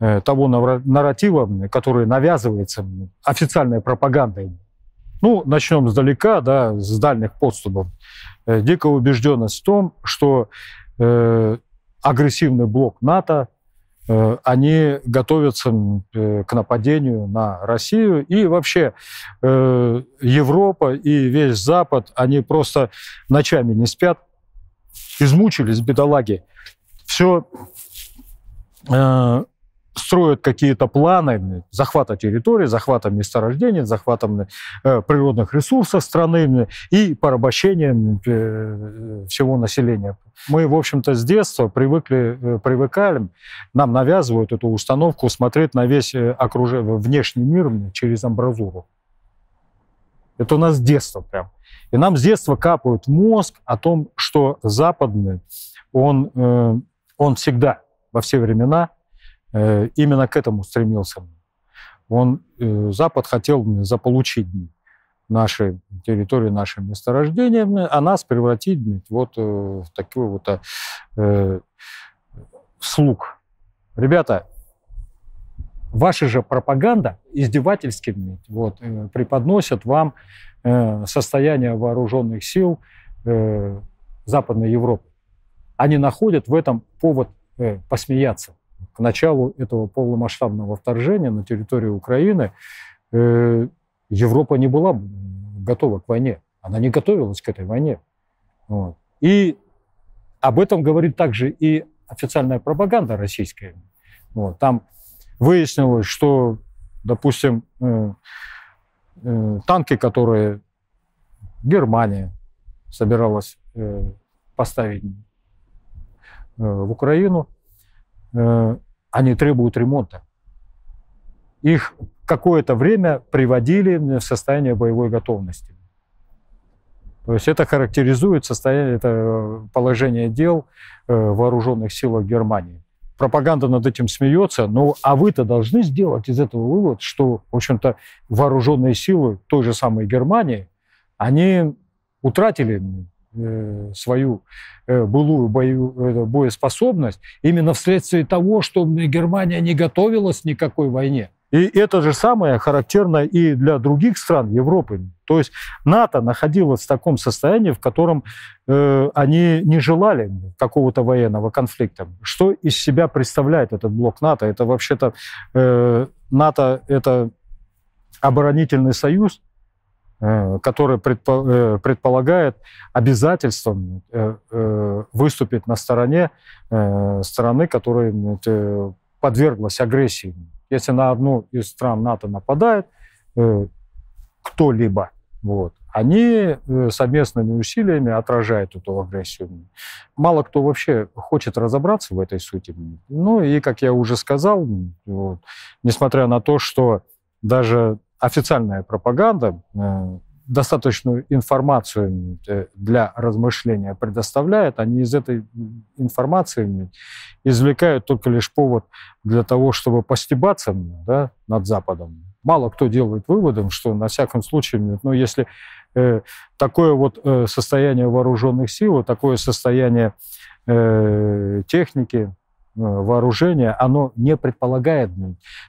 Э, того нарратива, который навязывается официальной пропагандой. Ну, начнем сдалека, да, с дальних подступов. Э, Дикая убежденность в том, что э, агрессивный блок НАТО, э, они готовятся э, к нападению на Россию. И вообще э, Европа и весь Запад, они просто ночами не спят, измучились, бедолаги. Все строят какие-то планы захвата территории, захвата месторождений, захвата э, природных ресурсов страны и порабощением э, всего населения. Мы, в общем-то, с детства привыкли, э, привыкали, нам навязывают эту установку смотреть на весь э, окруж... внешний мир через амбразуру. Это у нас с детства прям. И нам с детства капают мозг о том, что западный, он, он всегда во все времена Э, именно к этому стремился. Он, э, Запад хотел заполучить наши территории, наши месторождения, ну, а нас превратить вот э, в такой вот слуг. Ребята, ваша же пропаганда издевательски вот, преподносит вам состояние вооруженных сил Западной Европы. Они находят в этом повод посмеяться к началу этого полномасштабного вторжения на территорию Украины э, Европа не была готова к войне. Она не готовилась к этой войне. Вот. И об этом говорит также и официальная пропаганда российская. Вот. Там выяснилось, что, допустим, э, э, танки, которые Германия собиралась э, поставить э, в Украину, Э, они требуют ремонта. Их какое-то время приводили в состояние боевой готовности. То есть это характеризует состояние, это э, положение дел э, в вооруженных силах Германии. Пропаганда над этим смеется, но а вы-то должны сделать из этого вывод, что, в общем-то, вооруженные силы той же самой Германии, они утратили Э, свою э, былую э, боеспособность именно вследствие того, что Германия не готовилась никакой войне. И это же самое характерно и для других стран Европы. То есть НАТО находилось в таком состоянии, в котором э, они не желали какого-то военного конфликта. Что из себя представляет этот блок НАТО? Это вообще-то э, НАТО это оборонительный союз, Э, которое э, предполагает обязательством э, выступить на стороне страны, которая подверглась агрессии. Если на одну из стран НАТО нападает кто-либо, вот, они совместными усилиями отражают эту агрессию. Мало кто вообще хочет разобраться в этой сути. Ну и, как я уже сказал, вот, несмотря на то, что даже официальная пропаганда э, достаточную информацию э, для размышления предоставляет, они из этой информации извлекают только лишь повод для того, чтобы постебаться да, над Западом. Мало кто делает выводом, что на всяком случае, ну, ну, если э, такое вот э, состояние вооруженных сил, такое состояние э, техники, Э, вооружения, оно не предполагает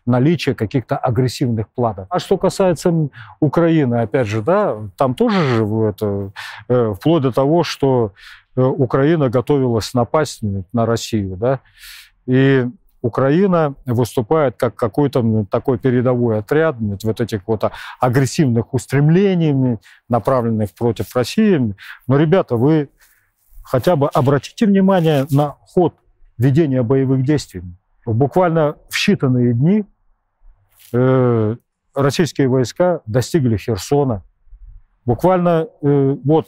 наличие каких-то агрессивных планов. А что касается Украины, опять же, да, там тоже живут, э, вплоть до того, что э, Украина готовилась напасть на Россию, да, и Украина выступает как какой-то такой передовой отряд вот этих вот агрессивных устремлений, направленных против России. Но, ребята, вы хотя бы обратите внимание на ход ведения боевых действий. Буквально в считанные дни э, российские войска достигли Херсона. Буквально э, вот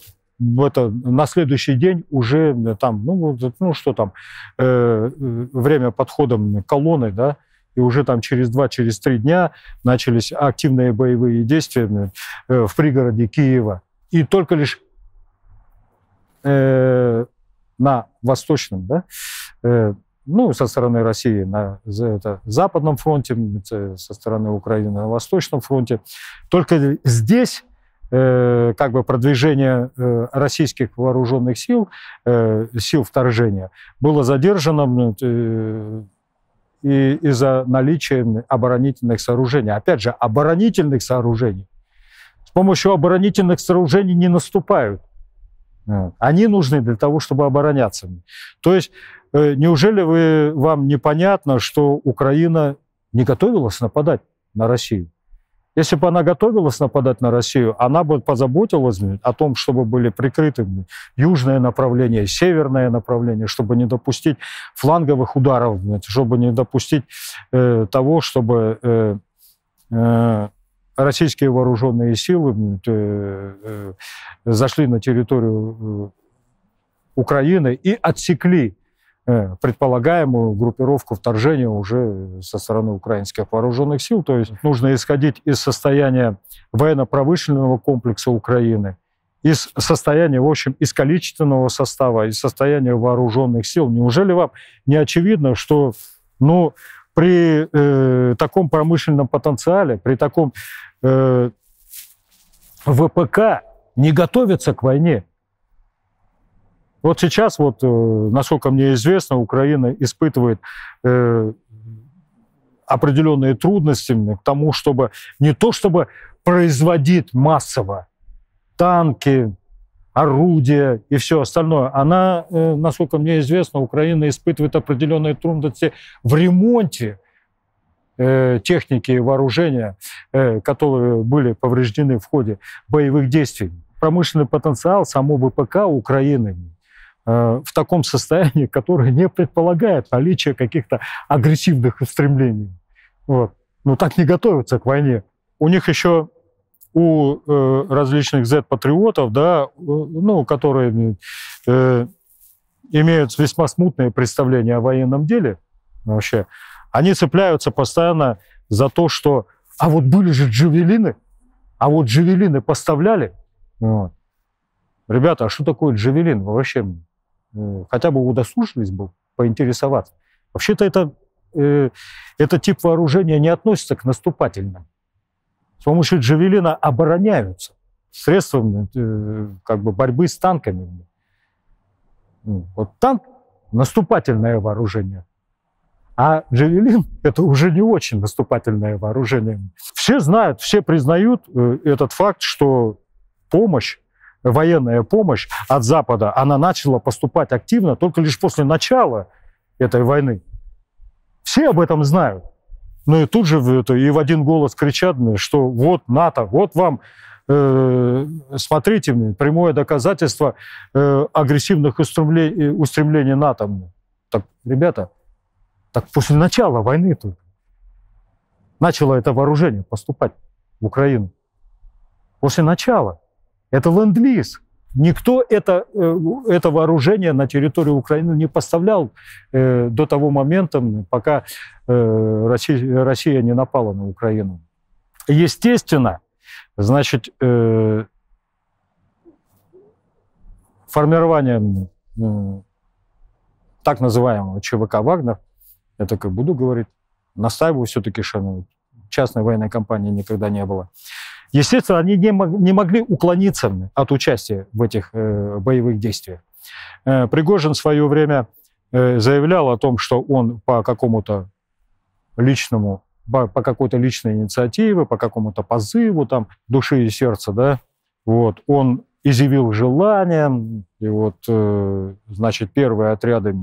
это, на следующий день уже э, там, ну, ну что там, э, э, время подходом колонны, да, и уже там через два, через три дня начались активные боевые действия э, в пригороде Киева. И только лишь на восточном, да, э, ну, со стороны России на это, западном фронте, со стороны Украины на восточном фронте. Только здесь э, как бы продвижение э, российских вооруженных сил, э, сил вторжения, было задержано и из-за наличия оборонительных сооружений. Опять же, оборонительных сооружений. С помощью оборонительных сооружений не наступают. Они нужны для того, чтобы обороняться. То есть э, неужели вы, вам непонятно, что Украина не готовилась нападать на Россию? Если бы она готовилась нападать на Россию, она бы позаботилась о том, чтобы были прикрыты южное направление, северное направление, чтобы не допустить фланговых ударов, чтобы не допустить э, того, чтобы э, э, российские вооруженные силы э, зашли на территорию э, Украины и отсекли э, предполагаемую группировку вторжения уже со стороны украинских вооруженных сил. То есть нужно исходить из состояния военно-промышленного комплекса Украины, из состояния, в общем, из количественного состава, из состояния вооруженных сил. Неужели вам не очевидно, что ну, при э, таком промышленном потенциале, при таком э, ВПК не готовится к войне. Вот сейчас, вот, э, насколько мне известно, Украина испытывает э, определенные трудности к тому, чтобы не то чтобы производить массово танки, орудия и все остальное. Она, э, насколько мне известно, Украина испытывает определенные трудности в ремонте Э, техники и вооружения, э, которые были повреждены в ходе боевых действий. Промышленный потенциал самого ВПК Украины э, в таком состоянии, [laughs] которое не предполагает наличие каких-то агрессивных устремлений. Вот. Но так не готовятся к войне. У них еще у э, различных Z-патриотов, да, ну, которые э, имеют весьма смутные представления о военном деле вообще, они цепляются постоянно за то, что а вот были же джавелины, а вот джавелины поставляли. Вот. Ребята, а что такое джавелин? Вы вообще э, хотя бы удосужились бы поинтересоваться. Вообще-то это, э, этот тип вооружения не относится к наступательным. С помощью джавелина обороняются средствами э, как бы борьбы с танками. Вот танк – наступательное вооружение – а джавелин – это уже не очень наступательное вооружение. Все знают, все признают э, этот факт, что помощь военная помощь от Запада, она начала поступать активно только лишь после начала этой войны. Все об этом знают. Ну и тут же это, и в один голос кричат, что вот НАТО, вот вам, э, смотрите, прямое доказательство э, агрессивных устремлений, э, устремлений НАТО. Так, ребята, так после начала войны только начало это вооружение поступать в Украину. После начала. Это ленд-лиз. Никто это, э, это вооружение на территорию Украины не поставлял э, до того момента, пока э, Россия, Россия не напала на Украину. Естественно, значит, э, формирование э, так называемого ЧВК «Вагнер» Я такой буду говорить, настаиваю все-таки, что ну, частной военной компании никогда не было. Естественно, они не, мог, не могли уклониться от участия в этих э, боевых действиях. Э, Пригожин в свое время э, заявлял о том, что он по какому-то личному, по, по какой-то личной инициативе, по какому-то позыву там души и сердца, да, вот, он изъявил желание. И вот, э, значит, первые отряды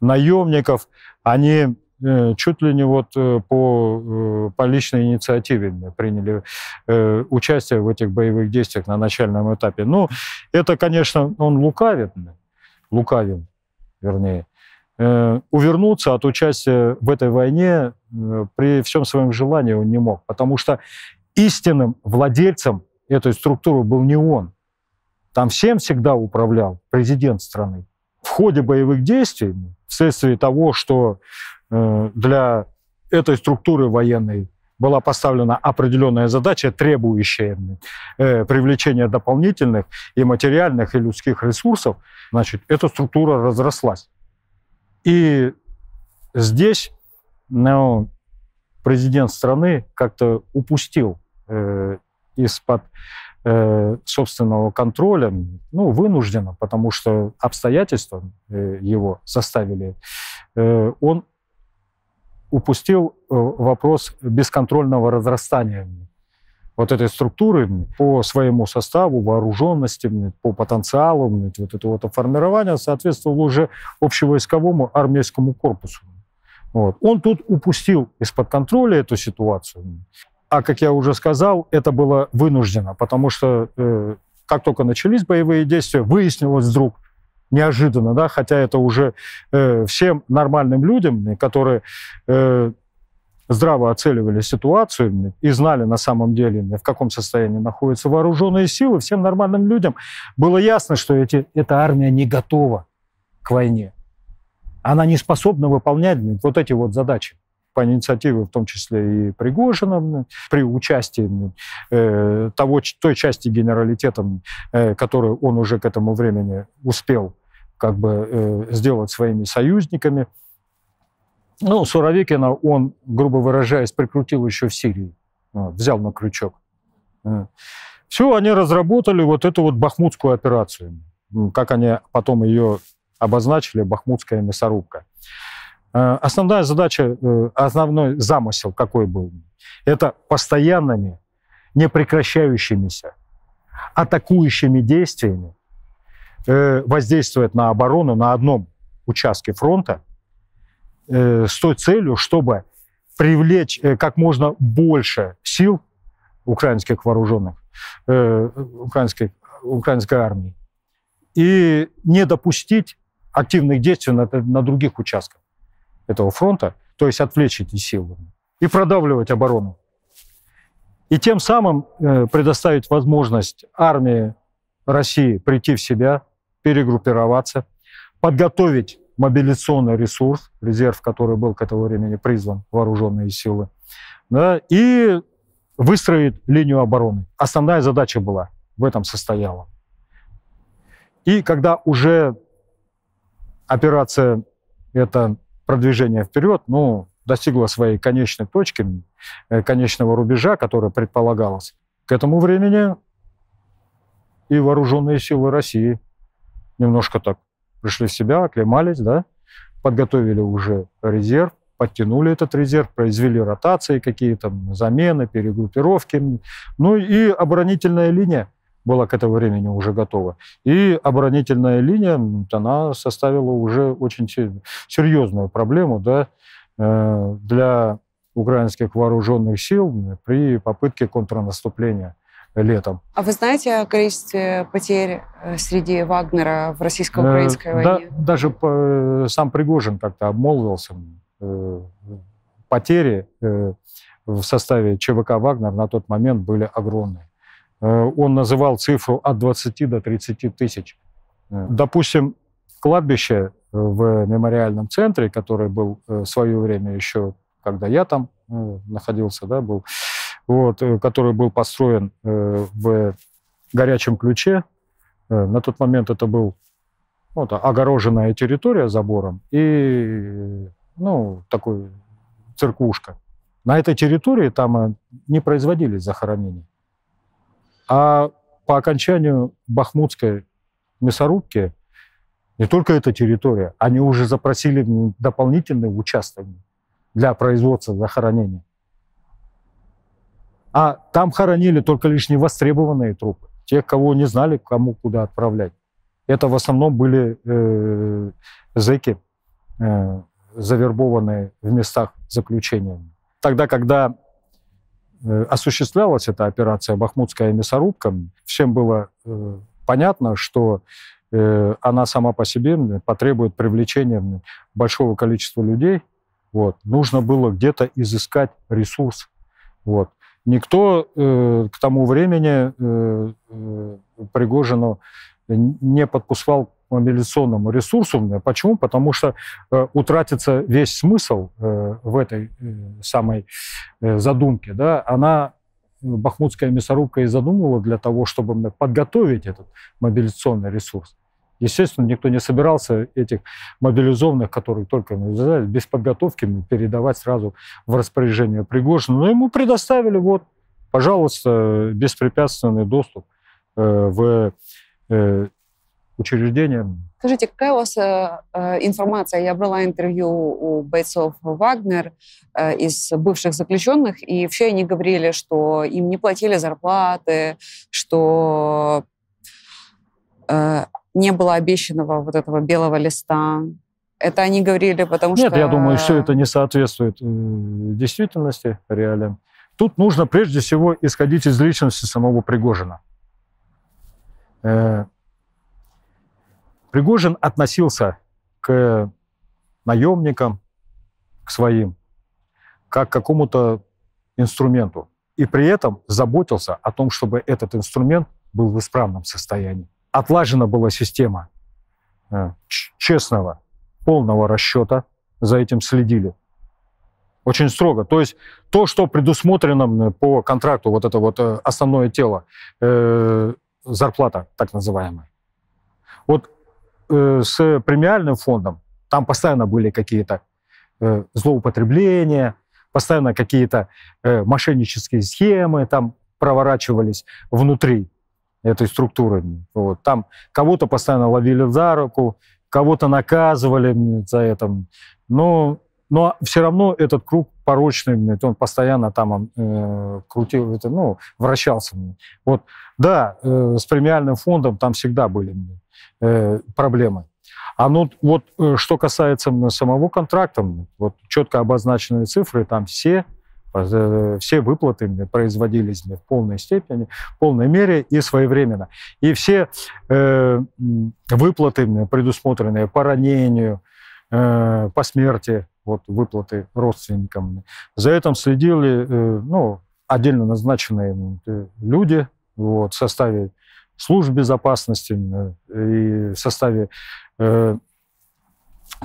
наемников, они э, чуть ли не вот э, по, по личной инициативе приняли участие в этих боевых действиях на начальном этапе. Ну, это, конечно, он лукавит, лукавил, вернее, увернуться от участия в этой войне при всем своем желании он не мог, потому что истинным владельцем этой структуры был не он, там всем всегда управлял президент страны. В ходе боевых действий, ну, вследствие того, что э, для этой структуры военной была поставлена определенная задача, требующая э, привлечения дополнительных и материальных, и людских ресурсов, значит, эта структура разрослась. И здесь ну, президент страны как-то упустил э, из-под Э, собственного контроля, ну, вынужденно, потому что обстоятельства э, его заставили, э, он упустил вопрос бесконтрольного разрастания вот этой структуры по своему составу, вооруженности, по потенциалу, вот это вот формирование соответствовало уже общевойсковому армейскому корпусу. Вот. Он тут упустил из-под контроля эту ситуацию. А, как я уже сказал, это было вынуждено, потому что э, как только начались боевые действия, выяснилось вдруг, неожиданно, да, хотя это уже э, всем нормальным людям, которые э, здраво оценивали ситуацию и знали на самом деле, в каком состоянии находятся вооруженные силы, всем нормальным людям было ясно, что эти, эта армия не готова к войне. Она не способна выполнять вот эти вот задачи по инициативе в том числе и Пригожина, при участии э, того, той части генералитета, э, которую он уже к этому времени успел как бы э, сделать своими союзниками. Ну, Суровикина он, грубо выражаясь, прикрутил еще в Сирии, э, взял на крючок. Э, Все, они разработали вот эту вот бахмутскую операцию, как они потом ее обозначили, бахмутская мясорубка. Э, основная задача, э, основной замысел какой был? Это постоянными, непрекращающимися, атакующими действиями э, воздействовать на оборону на одном участке фронта с той целью, чтобы привлечь как можно больше сил украинских вооруженных, украинской, украинской армии и не допустить активных действий на, на других участках этого фронта, то есть отвлечь эти силы и продавливать оборону. И тем самым э, предоставить возможность армии России прийти в себя, перегруппироваться, подготовить мобилизационный ресурс, резерв, который был к этому времени призван, вооруженные силы, да, и выстроить линию обороны. Основная задача была, в этом состояла. И когда уже операция эта продвижение вперед, ну, достигла своей конечной точки, э, конечного рубежа, который предполагалось. К этому времени и вооруженные силы России немножко так пришли в себя, оклемались, да, подготовили уже резерв, подтянули этот резерв, произвели ротации какие-то, замены, перегруппировки. Ну и оборонительная линия – была к этому времени уже готова. И оборонительная линия, она составила уже очень серьезную проблему да, э, для украинских вооруженных сил при попытке контрнаступления летом. А вы знаете о количестве потерь э, среди Вагнера в российско-украинской э, войне? Да, даже э, сам Пригожин как-то обмолвился. Э, потери э, в составе ЧВК «Вагнер» на тот момент были огромные. Э, он называл цифру от 20 до 30 тысяч. Э, допустим, кладбище э, в мемориальном центре, который был в свое время еще, когда я там находился, да, был, вот, который был построен в горячем ключе. На тот момент это был вот, ну, огороженная территория забором и ну, такой циркушка. На этой территории там не производились захоронения. А по окончанию Бахмутской мясорубки не только эта территория, они уже запросили дополнительные участки для производства захоронения. А там хоронили только лишь невостребованные трупы, тех, кого не знали, кому куда отправлять. Это в основном были э, зэки, э, завербованные в местах заключения. Тогда, когда Э, осуществлялась эта операция «Бахмутская мясорубка», всем было э, понятно, что э, она сама по себе потребует привлечения большого количества людей. Вот. Нужно было где-то изыскать ресурс. Вот. Никто к тому времени э, Пригожину не подпускал мобилизационному ресурсу. Почему? Потому что э, утратится весь смысл э, в этой э, самой э, задумке. Да? Она э, бахмутская мясорубка и задумывала для того, чтобы подготовить этот мобилизационный ресурс. Естественно, никто не собирался этих мобилизованных, которые только мобилизовали, ну, без подготовки передавать сразу в распоряжение Пригожина. Но ему предоставили, вот, пожалуйста, беспрепятственный доступ э, в э, учреждениям. Скажите, какая у вас э, э, информация? Я брала интервью у бойцов Вагнер э, из бывших заключенных, и все они говорили, что им не платили зарплаты, что э, не было обещанного вот этого белого листа. Это они говорили, потому Нет, что... Нет, я думаю, все это не соответствует э, действительности, реалиям. Тут нужно прежде всего исходить из личности самого Пригожина э, Пригожин относился к наемникам, к своим, как к какому-то инструменту. И при этом заботился о том, чтобы этот инструмент был в исправном состоянии. Отлажена была система э, честного, полного расчета, за этим следили. Очень строго. То есть то, что предусмотрено по контракту, вот это вот э, основное тело, э, зарплата так называемая. Вот Э, с премиальным фондом там постоянно были какие-то э, злоупотребления, постоянно какие-то э, мошеннические схемы там проворачивались внутри этой структуры. Вот. Там кого-то постоянно ловили за руку, кого-то наказывали за это. Но, но все равно этот круг порочный, он постоянно там э, крутил, это, ну, вращался. Вот. Да, э, с премиальным фондом там всегда были э, проблемы. А ну вот э, что касается самого контракта, вот четко обозначенные цифры, там все э, все выплаты производились мне в полной степени, в полной мере и своевременно. И все э, выплаты, предусмотренные по ранению, э, по смерти, вот выплаты родственникам, за этим следили э, ну, отдельно назначенные люди вот, в составе служб безопасности э, и в составе э,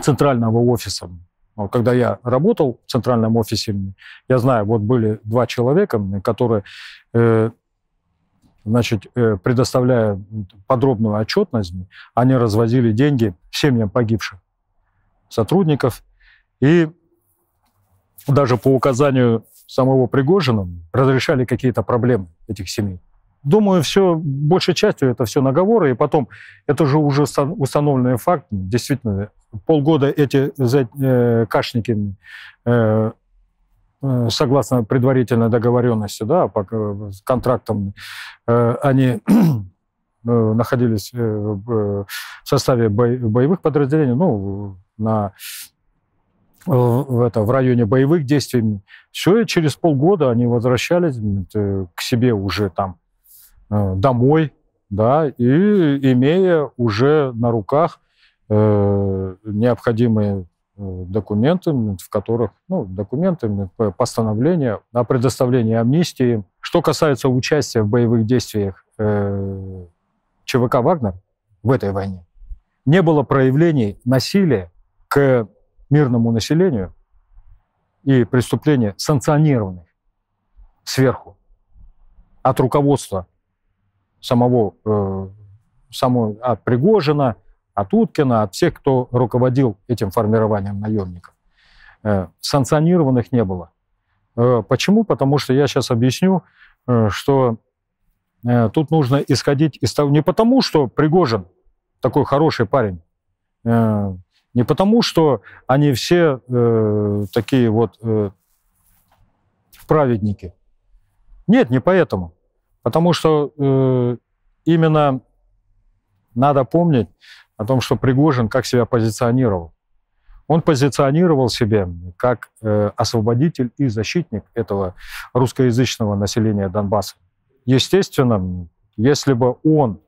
центрального офиса. Когда я работал в центральном офисе, я знаю, вот были два человека, которые э, значит, предоставляя подробную отчетность, они развозили деньги семьям погибших сотрудников. И даже по указанию самого Пригожина разрешали какие-то проблемы этих семей. Думаю, все, большей частью это все наговоры, и потом это же уже установленный факт. Действительно, полгода эти э, кашники э, э, согласно предварительной договоренности, да, по э, контрактам, э, они [clears throat] э, находились в составе боевых подразделений, ну, на, в, это, в районе боевых действий. Все, и через полгода они возвращались к себе уже там Э, домой, да, и имея уже на руках э, необходимые э, документы, в которых, ну, документы, постановления о предоставлении амнистии. Что касается участия в боевых действиях э, ЧВК «Вагнер» в этой войне, не было проявлений насилия к мирному населению и преступления санкционированных сверху от руководства самого, э, самого от а, Пригожина, от Уткина, от всех, кто руководил этим формированием наемников. Э, санкционированных не было. Э, почему? Потому что я сейчас объясню, э, что э, тут нужно исходить из того, не потому, что Пригожин такой хороший парень, э, не потому, что они все э, такие вот э, праведники. Нет, не поэтому. Потому что э, именно надо помнить о том, что Пригожин как себя позиционировал. Он позиционировал себя как э, освободитель и защитник этого русскоязычного населения Донбасса. Естественно, если бы он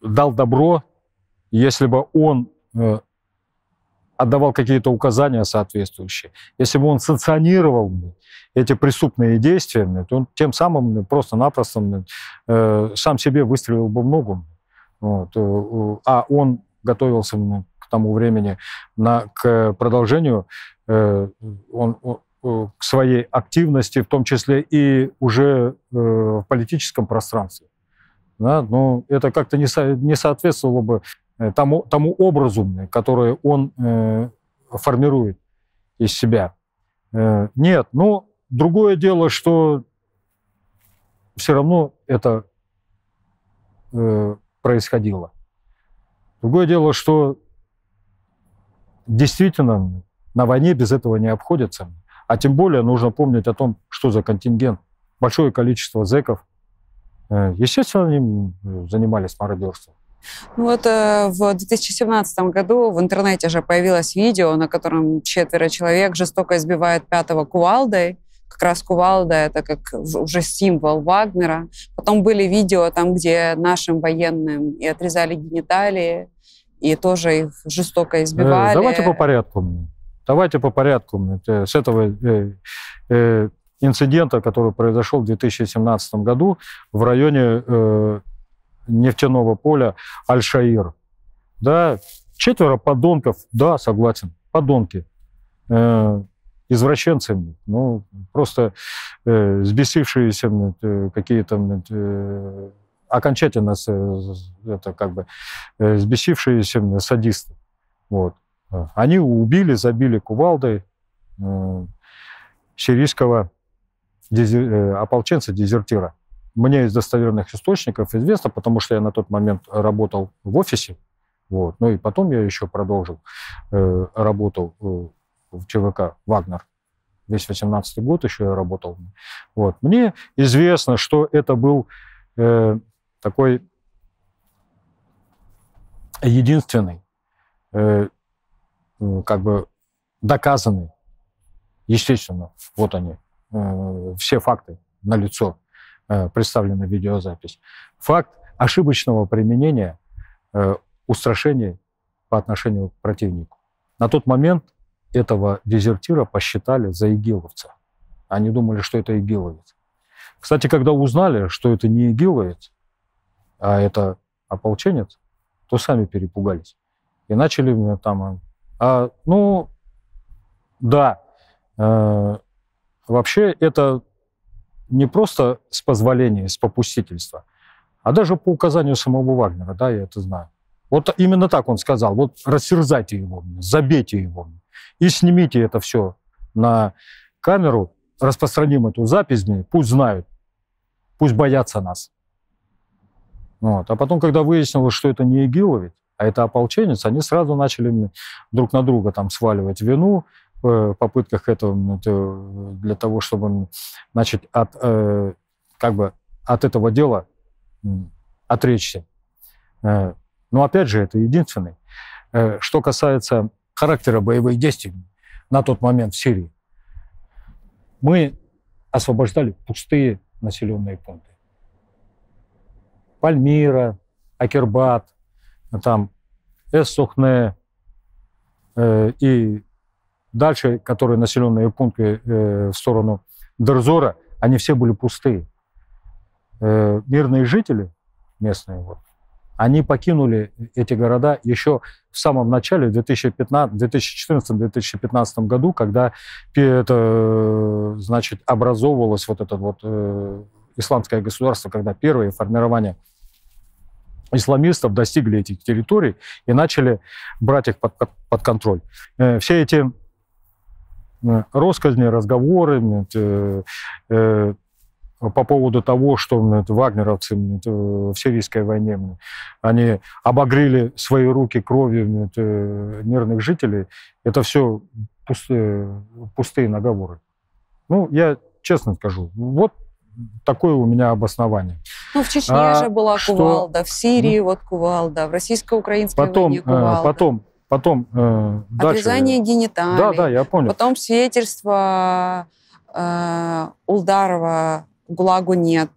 дал добро, если бы он э, отдавал какие-то указания соответствующие. Если бы он санкционировал эти преступные действия, то он тем самым просто-напросто э, сам себе выстрелил бы в ногу. Вот. Э, э, а он готовился к тому времени на, к продолжению э, он, к своей активности, в том числе и уже э, в политическом пространстве. Да? Но это как-то не, со, не соответствовало бы Э, тому, тому образу, который он э, формирует из себя. Э, нет, но ну, другое дело, что все равно это э, происходило. Другое дело, что действительно на войне без этого не обходится. А тем более нужно помнить о том, что за контингент. Большое количество зэков. Э, естественно, они э, занимались мародерством. Ну вот э, в 2017 году в интернете же появилось видео, на котором четверо человек жестоко избивают пятого кувалдой. Как раз кувалда — это как уже символ Вагнера. Потом были видео там, где нашим военным и отрезали гениталии, и тоже их жестоко э, избивали. давайте по порядку. Давайте по порядку. Э, с этого инцидента, который произошел в 2017 году в районе нефтяного поля Аль-Шаир. Да, четверо подонков, да, согласен, подонки. Э, извращенцами, ну, просто э, сбесившиеся э, какие-то э, окончательно э, это как бы сбесившиеся э, э, садисты. Вот. Они убили, забили кувалдой сирийского дезер... ополченца-дезертира. Мне из достоверных источников известно, потому что я на тот момент работал в офисе, вот, ну и потом я еще продолжил э, работу э, в ЧВК «Вагнер». Весь 18 год еще я работал. Вот. Мне известно, что это был э, такой единственный, э, как бы доказанный, естественно, вот они, э, все факты на лицо Э, представлена видеозапись. Факт ошибочного применения э, устрашения по отношению к противнику. На тот момент этого дезертира посчитали за игиловца. Они думали, что это игиловец. Кстати, когда узнали, что это не игиловец, а это ополченец, то сами перепугались. И начали меня там... Э, а, ну, да, э, вообще это не просто с позволения, с попустительства, а даже по указанию самого Вагнера, да, я это знаю. Вот именно так он сказал, вот рассерзайте его, забейте его и снимите это все на камеру, распространим эту запись, пусть знают, пусть боятся нас. Вот. А потом, когда выяснилось, что это не ИГИЛовец, а это ополченец, они сразу начали друг на друга там сваливать вину, Э, попытках этого, ну, э, для того, чтобы начать от, э, как бы от этого дела отречься. Но опять же, это единственный. Что касается характера боевых действий на тот момент в Сирии, мы освобождали пустые населенные пункты. Пальмира, Акербат, там Эссухне и дальше, которые населенные пункты э, в сторону Дерзора, они все были пустые. Э, мирные жители местные, вот, они покинули эти города еще в самом начале, в 2014-2015 году, когда это, значит, образовывалось вот это вот э, исламское государство, когда первые формирования исламистов достигли этих территорий и начали брать их под, под контроль. Э, все эти Э, россказни, разговоры э, э, по поводу того, что вагнеровцы в сирийской войне они обогрели свои руки кровью мирных жителей, это все пустые, пустые наговоры. Ну, я честно скажу, вот такое у меня обоснование. Ну, в Чечне а, же была что... кувалда, в Сирии вот кувалда, в российско-украинской потом, войне кувалда. Потом, Потом э, дальше... Отрезание гениталий. Да, да, я помню. Потом свидетельство э, Улдарова «ГУЛАГу нет».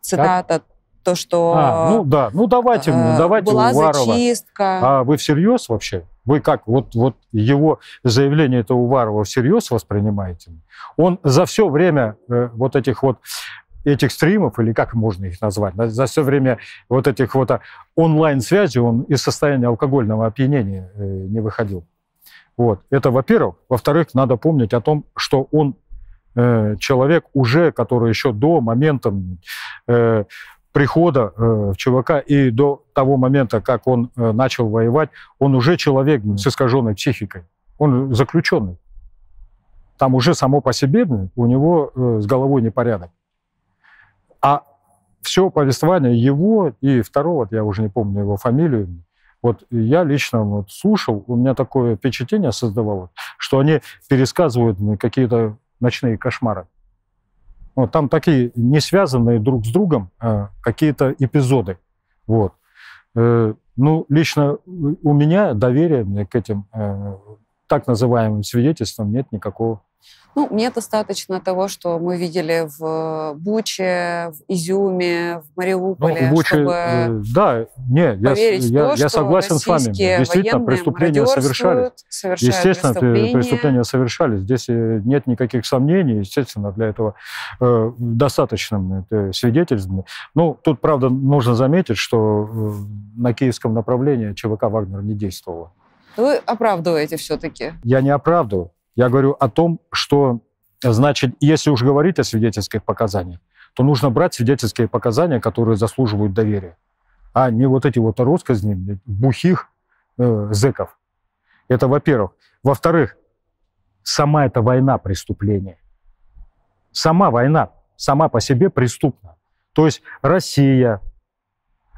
Цитата как? то, что... А, ну да, ну давайте, э, давайте была Уварова. зачистка. А вы всерьез вообще? Вы как, вот, вот его заявление этого Уварова всерьез воспринимаете? Он за все время э, вот этих вот этих стримов, или как можно их назвать, за все время вот этих вот а, онлайн-связи он из состояния алкогольного опьянения э, не выходил. Вот. Это, во-первых. Во-вторых, надо помнить о том, что он э, человек уже, который еще до момента э, прихода э, в ЧВК и до того момента, как он э, начал воевать, он уже человек с искаженной психикой. Он заключенный. Там уже само по себе у него э, с головой непорядок. А все повествование его и второго, вот я уже не помню его фамилию, вот я лично вот слушал, у меня такое впечатление создавало, что они пересказывают мне какие-то ночные кошмары. Вот там такие не связанные друг с другом э, какие-то эпизоды. Вот. Э, ну, лично у меня доверия к этим э, так называемым свидетельствам нет никакого. Ну, мне достаточно того, что мы видели в Буче, в Изюме, в ну, Мариуполе, ну, Буче, чтобы э, да, не, я, поверить я, то, я согласен с вами. Действительно, преступления совершали. Естественно, преступления. преступления совершались. Здесь э, нет никаких сомнений. Естественно, для этого э, достаточным это свидетельствами. Ну, тут, правда, нужно заметить, что э, на киевском направлении ЧВК «Вагнер» не действовало. Вы оправдываете все-таки? Я не оправдываю. Я говорю о том, что, значит, если уж говорить о свидетельских показаниях, то нужно брать свидетельские показания, которые заслуживают доверия, а не вот эти вот россказни бухих э, зэков. Это во-первых. Во-вторых, сама эта война преступление. Сама война сама по себе преступна. То есть Россия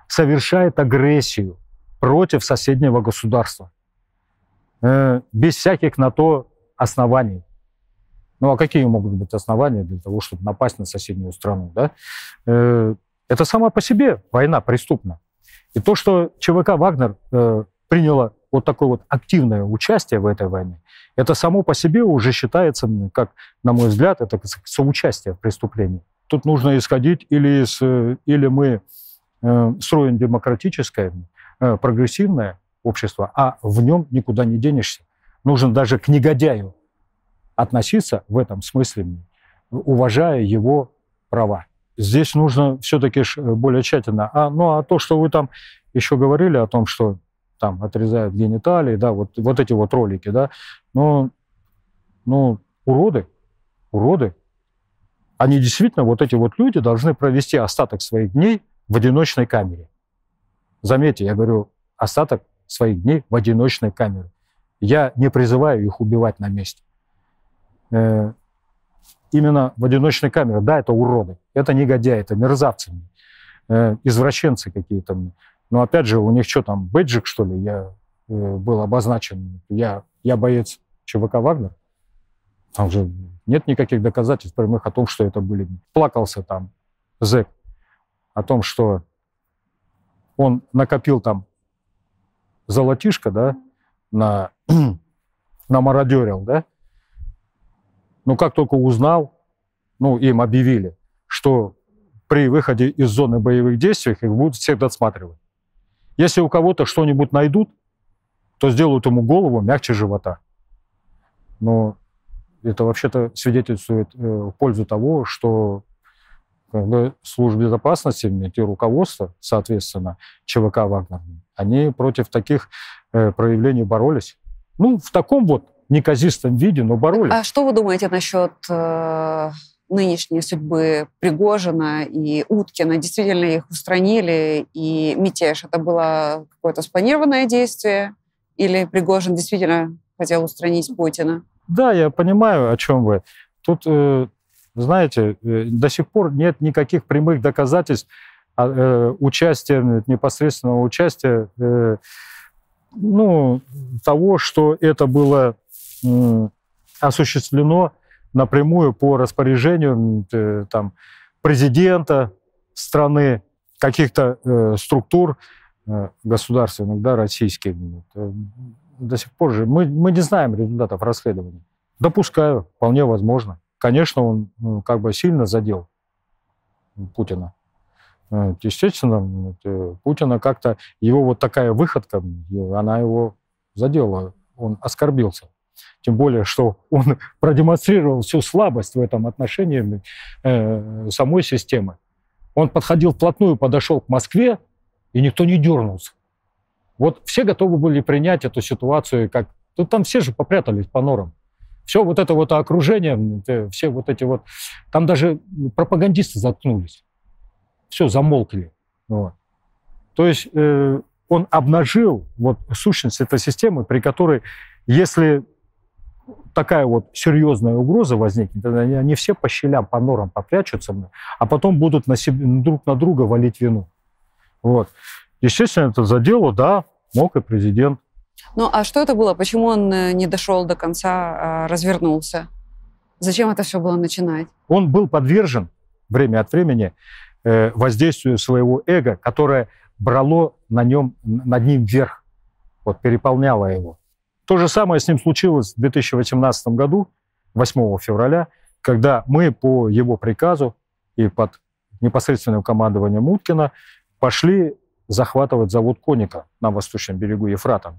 совершает агрессию против соседнего государства. Э, без всяких на то оснований. Ну а какие могут быть основания для того, чтобы напасть на соседнюю страну? Да? Э, это сама по себе война преступна. И то, что ЧВК «Вагнер» э, приняла вот такое вот активное участие в этой войне, это само по себе уже считается, как, на мой взгляд, это соучастие в преступлении. Тут нужно исходить или, с, или мы э, строим демократическое, прогрессивное общество, а в нем никуда не денешься нужно даже к негодяю относиться в этом смысле, уважая его права. Здесь нужно все-таки э, более тщательно. А, ну, а то, что вы там еще говорили о том, что там отрезают гениталии, да, вот, вот эти вот ролики, да, ну, ну, уроды, уроды, они действительно, вот эти вот люди должны провести остаток своих дней в одиночной камере. Заметьте, я говорю, остаток своих дней в одиночной камере. Я не призываю их убивать на месте. Э, именно в одиночной камере. Да, это уроды, это негодяи, это мерзавцы, э, извращенцы какие-то. Но опять же, у них что там, бэджик, что ли? Я э, был обозначен, я, я боец ЧВК «Вагнер». Там же нет никаких доказательств прямых о том, что это были. Плакался там зэк о том, что он накопил там золотишко, да, на, [clears throat] на мародерил, да? Но как только узнал, ну, им объявили, что при выходе из зоны боевых действий их будут всех досматривать. Если у кого-то что-нибудь найдут, то сделают ему голову мягче живота. Но это вообще-то свидетельствует э, в пользу того, что когда служб безопасности, те руководство, соответственно, ЧВК Вагнер, они против таких э, проявлений боролись. Ну, в таком вот неказистом виде, но боролись. А что вы думаете насчет э, нынешней судьбы Пригожина и Уткина? Действительно их устранили, и мятеж это было какое-то спланированное действие? Или Пригожин действительно хотел устранить Путина? Да, я понимаю, о чем вы. Тут э, вы знаете, э, до сих пор нет никаких прямых доказательств а, э, участия, э, непосредственного участия ну, того, что это было осуществлено напрямую по распоряжению там, президента страны, каких-то структур э, государственных, да, российских. До сих пор же мы, мы не знаем результатов расследования. Допускаю, вполне возможно конечно, он ну, как бы сильно задел Путина. Э, естественно, э, Путина как-то, его вот такая выходка, э, она его задела, он оскорбился. Тем более, что он [laughs] продемонстрировал всю слабость в этом отношении э, самой системы. Он подходил вплотную, подошел к Москве, и никто не дернулся. Вот все готовы были принять эту ситуацию как... Тут ну, там все же попрятались по норам. Все вот это вот окружение, все вот эти вот... Там даже пропагандисты заткнулись. Все, замолкли. Вот. То есть э, он обнажил вот сущность этой системы, при которой, если такая вот серьезная угроза возникнет, они, все по щелям, по норам попрячутся, а потом будут на себе, друг на друга валить вину. Вот. Естественно, это задело, да, мог и президент. Ну а что это было? Почему он э, не дошел до конца, а развернулся? Зачем это все было начинать? Он был подвержен время от времени э, воздействию своего эго, которое брало на нем, над ним вверх, вот, переполняло его. То же самое с ним случилось в 2018 году, 8 февраля, когда мы по его приказу и под непосредственным командованием Уткина пошли захватывать завод Коника на восточном берегу Ефрата.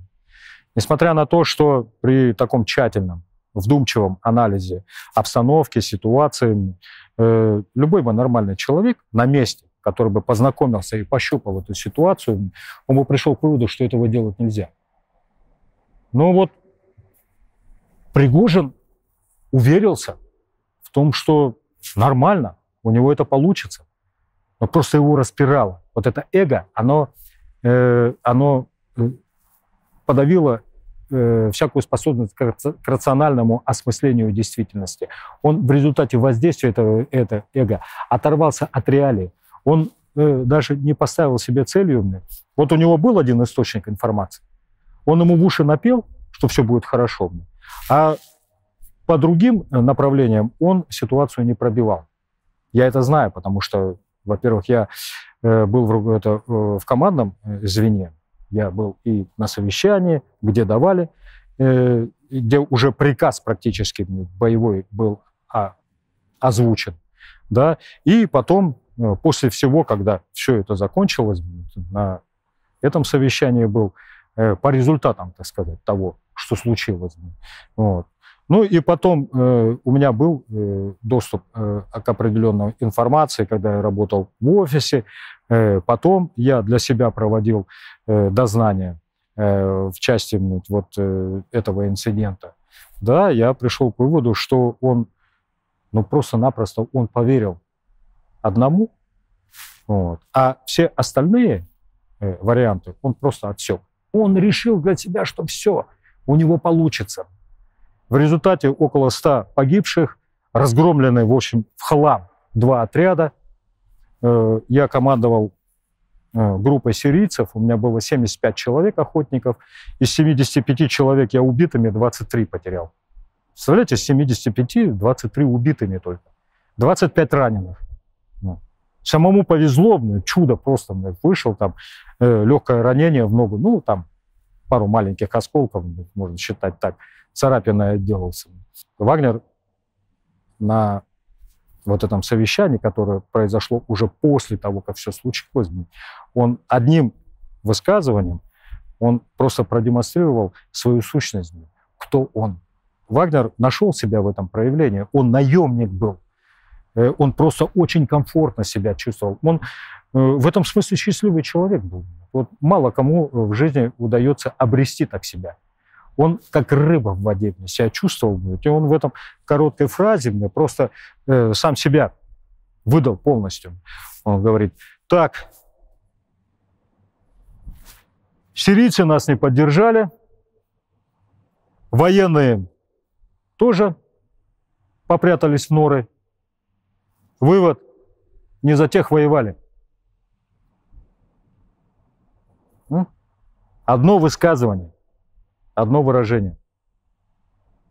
Несмотря на то, что при таком тщательном, вдумчивом анализе обстановки, ситуации, э, любой бы нормальный человек на месте, который бы познакомился и пощупал эту ситуацию, он бы пришел к выводу, что этого делать нельзя. Но вот Пригожин уверился в том, что нормально, у него это получится. Но просто его распирало. Вот это эго, оно, э, оно э, подавило э, всякую способность к, к рациональному осмыслению действительности. Он в результате воздействия этого это эго оторвался от реалии. Он э, даже не поставил себе целью. Вот у него был один источник информации. Он ему в уши напел, что все будет хорошо. А по другим э, направлениям он ситуацию не пробивал. Я это знаю, потому что, во-первых, я э, был в, это, э, в командном звене, я был и на совещании, где давали, э, где уже приказ практически боевой был а, озвучен. Да? И потом, э, после всего, когда все это закончилось, на этом совещании был, э, по результатам, так сказать, того, что случилось. Вот. Ну и потом э, у меня был э, доступ э, к определенной информации, когда я работал в офисе. Э, потом я для себя проводил э, дознание э, в части вот э, этого инцидента. Да, я пришел к выводу, что он, ну просто-напросто он поверил одному, вот, а все остальные э, варианты он просто отсек. Он решил для себя, что все у него получится в результате около 100 погибших, разгромлены, в общем, в хлам два отряда. Э, я командовал э, группой сирийцев, у меня было 75 человек охотников, из 75 человек я убитыми 23 потерял. Представляете, с 75 23 убитыми только, 25 раненых. Ну, самому повезло, мне ну, чудо просто, мне ну, вышел там э, легкое ранение в ногу, ну там пару маленьких осколков, можно считать так царапиной отделался. Вагнер на вот этом совещании, которое произошло уже после того, как все случилось, он одним высказыванием, он просто продемонстрировал свою сущность, кто он. Вагнер нашел себя в этом проявлении, он наемник был, э, он просто очень комфортно себя чувствовал. Он э, в этом смысле счастливый человек был. Вот мало кому в жизни удается обрести так себя. Он как рыба в воде мне себя чувствовал. И он в этом короткой фразе мне просто э, сам себя выдал полностью. Он говорит, так, сирийцы нас не поддержали, военные тоже попрятались в норы. Вывод, не за тех воевали. Одно высказывание одно выражение.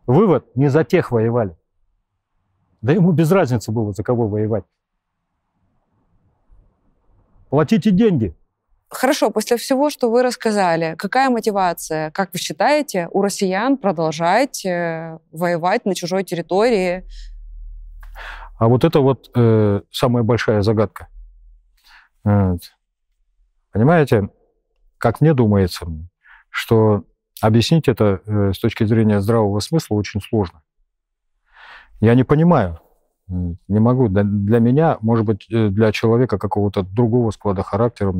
Вывод, не за тех воевали. Да ему без разницы было, за кого воевать. Платите деньги. Хорошо, после всего, что вы рассказали, какая мотивация, как вы считаете, у россиян продолжать э, воевать на чужой территории? А вот это вот э, самая большая загадка. Вот. Э, понимаете, как мне думается, что Объяснить это э, с точки зрения здравого смысла очень сложно. Я не понимаю, не могу. Для меня, может быть, э, для человека какого-то другого склада характера,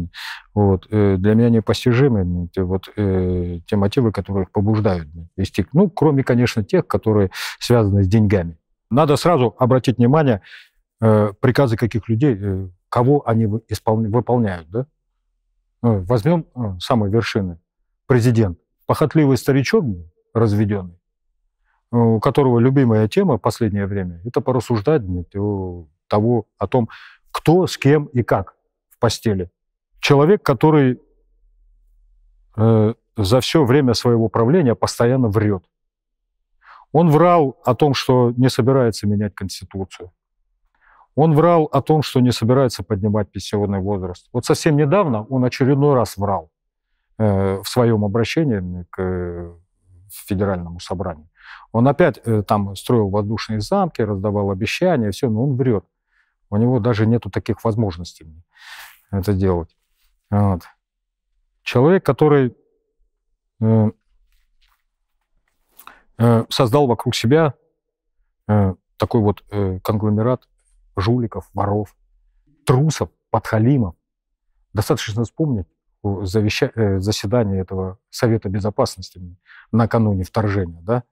вот, э, для меня непостижимы вот, те мотивы, которые их побуждают вести. Ну, кроме, конечно, тех, которые связаны с деньгами. Надо сразу обратить внимание, приказы каких людей, кого они выполняют. Да? Ну, возьмем самой вершины. Президент похотливый старичок разведенный, э, у которого любимая тема в последнее время – это порассуждать о, того, о том, кто, с кем и как в постели. Человек, который э, за все время своего правления постоянно врет. Он врал о том, что не собирается менять Конституцию. Он врал о том, что не собирается поднимать пенсионный возраст. Вот совсем недавно он очередной раз врал. Э, в своем обращении к э, федеральному собранию. Он опять э, там строил воздушные замки, раздавал обещания, все, но он врет. У него даже нету таких возможностей это делать. Вот. Человек, который э, э, создал вокруг себя э, такой вот э, конгломерат жуликов, воров, трусов, подхалимов. Достаточно вспомнить завеща... Э, заседания этого Совета Безопасности накануне вторжения, да?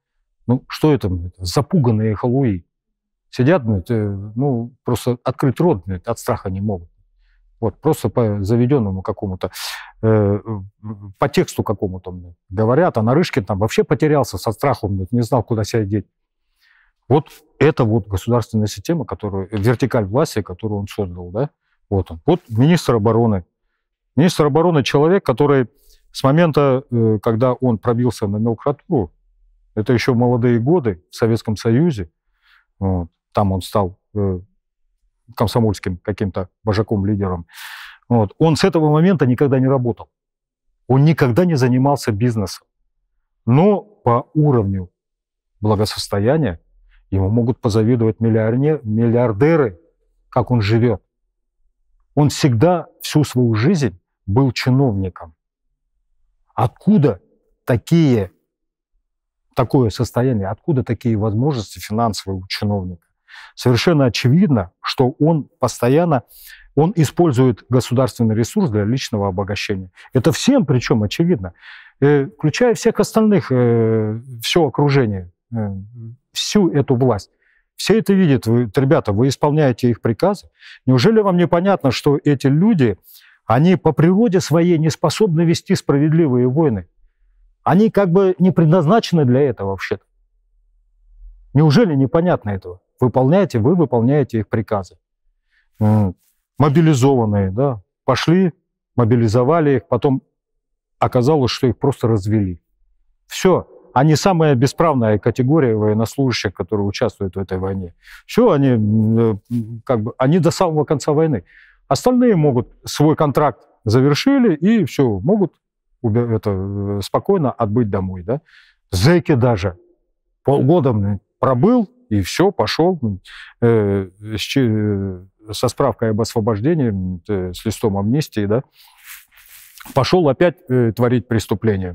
Ну, что это, запуганные халуи? Сидят, э, ну, просто открыть рот, блядь, от страха не могут. Вот, просто по заведенному какому-то, э, по тексту какому-то говорят, а Нарышкин там вообще потерялся со страхом, не знал, куда себя деть. Вот это вот государственная система, которую, вертикаль власти, которую он создал, да? Вот он. Вот министр обороны Министр обороны – человек, который с момента, э, когда он пробился на мелкратуру, это еще молодые годы в Советском Союзе, там он стал э, комсомольским каким-то божаком лидером вот, он с этого момента никогда не работал. Он никогда не занимался бизнесом. Но по уровню благосостояния ему могут позавидовать миллиардеры, как он живет. Он всегда всю свою жизнь был чиновником. Откуда такие, такое состояние, откуда такие возможности финансовые у чиновника? Совершенно очевидно, что он постоянно он использует государственный ресурс для личного обогащения. Это всем, причем очевидно, э, включая всех остальных, э, все окружение, э, всю эту власть. Все это видят. ребята, вы исполняете их приказы. Неужели вам не понятно, что эти люди они по природе своей не способны вести справедливые войны. Они как бы не предназначены для этого вообще-то. Неужели непонятно этого? Выполняете, вы выполняете их приказы. Мобилизованные, да, пошли, мобилизовали их, потом оказалось, что их просто развели. Все, они самая бесправная категория военнослужащих, которые участвуют в этой войне. Все, они э, как бы, они до самого конца войны. Остальные могут свой контракт завершили и все, могут это, э, спокойно отбыть домой. Да? Зеки даже полгода пробыл и все, пошел э, с, э, со справкой об освобождении, э, с листом амнистии, да, пошел опять э, творить преступление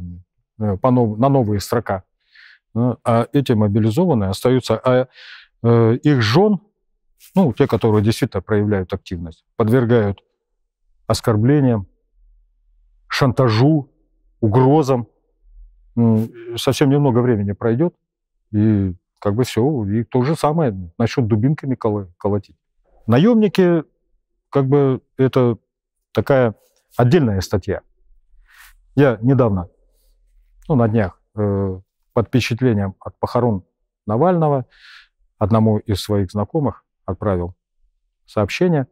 э, по нов, на новые строка. Э, а эти мобилизованные остаются, а э, их жен ну, те, которые действительно проявляют активность, подвергают оскорблениям, шантажу, угрозам. Совсем немного времени пройдет, и как бы все. И то же самое насчет дубинками колотить. Наемники, как бы это такая отдельная статья. Я недавно, ну, на днях, э, под впечатлением от похорон Навального, одному из своих знакомых, отправил сообщение,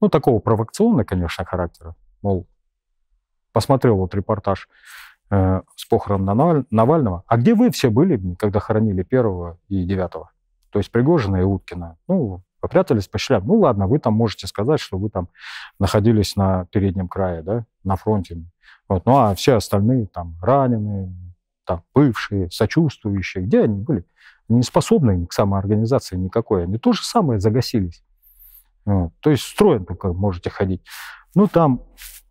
ну, такого провокационного, конечно, характера, мол, посмотрел вот репортаж э, с похорон Навального, а где вы все были, когда хоронили первого и девятого? То есть Пригожина и Уткина. Ну, попрятались по щелям. Ну, ладно, вы там можете сказать, что вы там находились на переднем крае, да, на фронте. Вот. Ну, а все остальные там раненые, там, бывшие, сочувствующие, где они были? не способны к самоорганизации никакой. Они то же самое загасились. Вот. То есть строен только можете ходить. Ну, там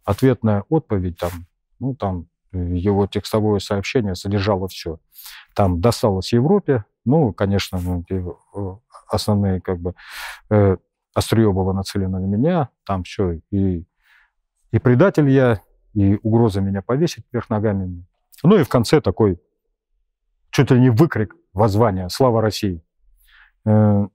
ответная отповедь, там, ну, там э, его текстовое сообщение содержало все. Там досталось Европе, ну, конечно, ну, э, основные как бы э, острие было нацелено на меня, там все, и, и предатель я, и угроза меня повесить вверх ногами. Ну и в конце такой чуть ли не выкрик воззвание «Слава России!». Э,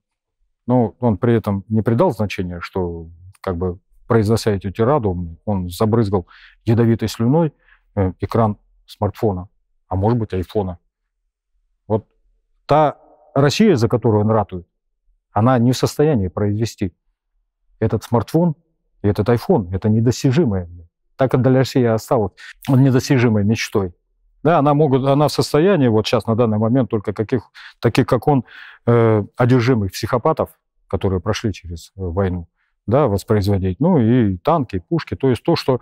но он при этом не придал значения, что как бы произнося эту тираду, он забрызгал ядовитой слюной э, экран смартфона, а может быть, айфона. Вот та Россия, за которую он ратует, она не в состоянии произвести этот смартфон и этот айфон, Это недостижимое. Так для России осталось недостижимой мечтой. Да, она, могут, она в состоянии вот сейчас на данный момент только каких, таких, как он, э, одержимых психопатов, которые прошли через э, войну, да, воспроизводить. Ну и танки, и пушки, то есть то, что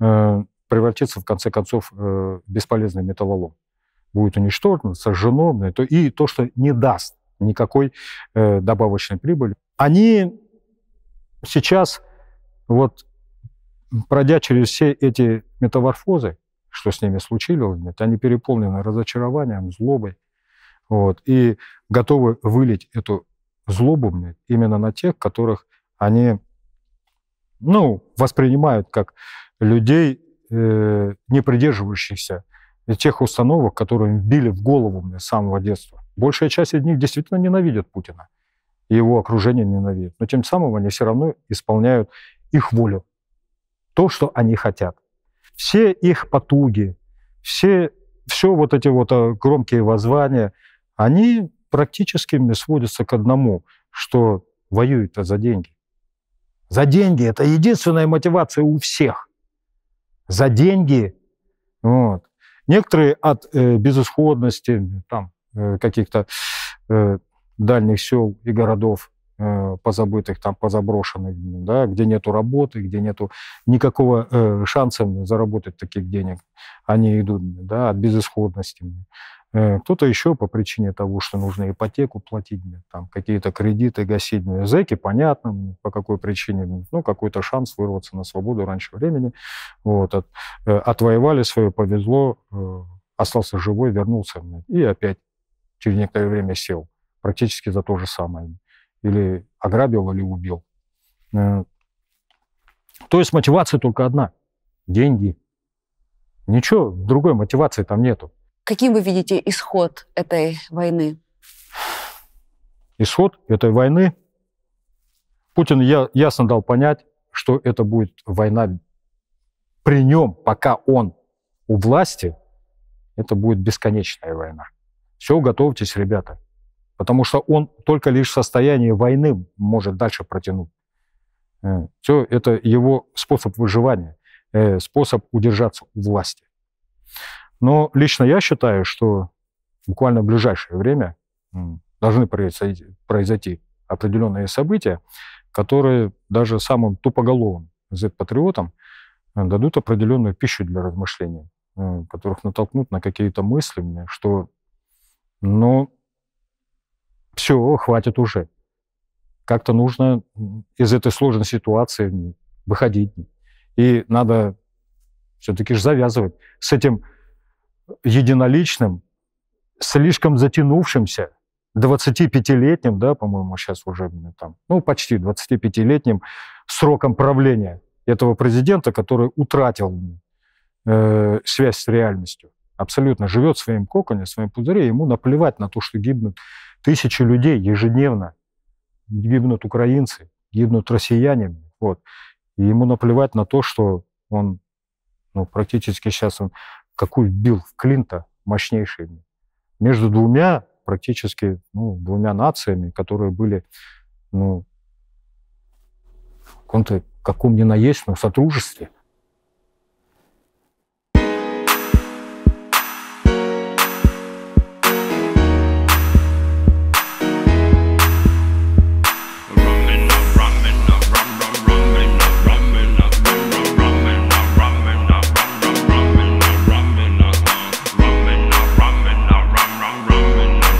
э, превратится в конце концов э, бесполезный металлолом. Будет уничтожено, сожжено, то, и то, что не даст никакой э, добавочной прибыли. Они сейчас, вот пройдя через все эти метаморфозы, что с ними случилось, они переполнены разочарованием, злобой, вот, и готовы вылить эту злобу именно на тех, которых они ну, воспринимают как людей, э, не придерживающихся тех установок, которые били в голову мне, с самого детства. Большая часть из них действительно ненавидят Путина, и его окружение ненавидит. Но тем самым они все равно исполняют их волю, то, что они хотят все их потуги, все, все вот эти вот э, громкие воззвания, они практически сводятся к одному, что воюют за деньги. За деньги – это единственная мотивация у всех. За деньги. Вот. Некоторые от э, безысходности, там, э, каких-то э, дальних сел и городов, Э, позабытых, там, позаброшенных, да, где нету работы, где нету никакого э, шанса заработать таких денег. Они идут да, от безысходности. Э, кто-то еще по причине того, что нужно ипотеку платить, там, какие-то кредиты гасить. Ну, зэки, понятно, по какой причине. Ну, какой-то шанс вырваться на свободу раньше времени. Вот, от, э, отвоевали свое, повезло, э, остался живой, вернулся. И опять через некоторое время сел практически за то же самое или ограбил, или убил. Э, то есть мотивация только одна – деньги. Ничего, другой мотивации там нету. Каким вы видите исход этой войны? Исход этой войны? Путин я, ясно дал понять, что это будет война при нем, пока он у власти, это будет бесконечная война. Все, готовьтесь, ребята потому что он только лишь в состоянии войны может дальше протянуть. Э, Все это его способ выживания, э, способ удержаться у власти. Но лично я считаю, что буквально в ближайшее время должны произойти, произойти определенные события, которые даже самым тупоголовым Z-патриотам э, дадут определенную пищу для размышлений, которых натолкнут на какие-то мысли, что ну, все, хватит уже. Как-то нужно из этой сложной ситуации выходить. И надо все-таки же завязывать с этим единоличным, слишком затянувшимся, 25-летним, да, по-моему, сейчас уже там, ну, почти 25-летним сроком правления этого президента, который утратил э, связь с реальностью. Абсолютно живет в своем коконе, в своем пузыре, ему наплевать на то, что гибнут Тысячи людей ежедневно гибнут украинцы, гибнут россияне. Вот. И ему наплевать на то, что он ну, практически сейчас он какую бил в Клинта мощнейший. Между двумя практически ну, двумя нациями, которые были ну, в каком-то каком ни на есть, но сотрудничестве.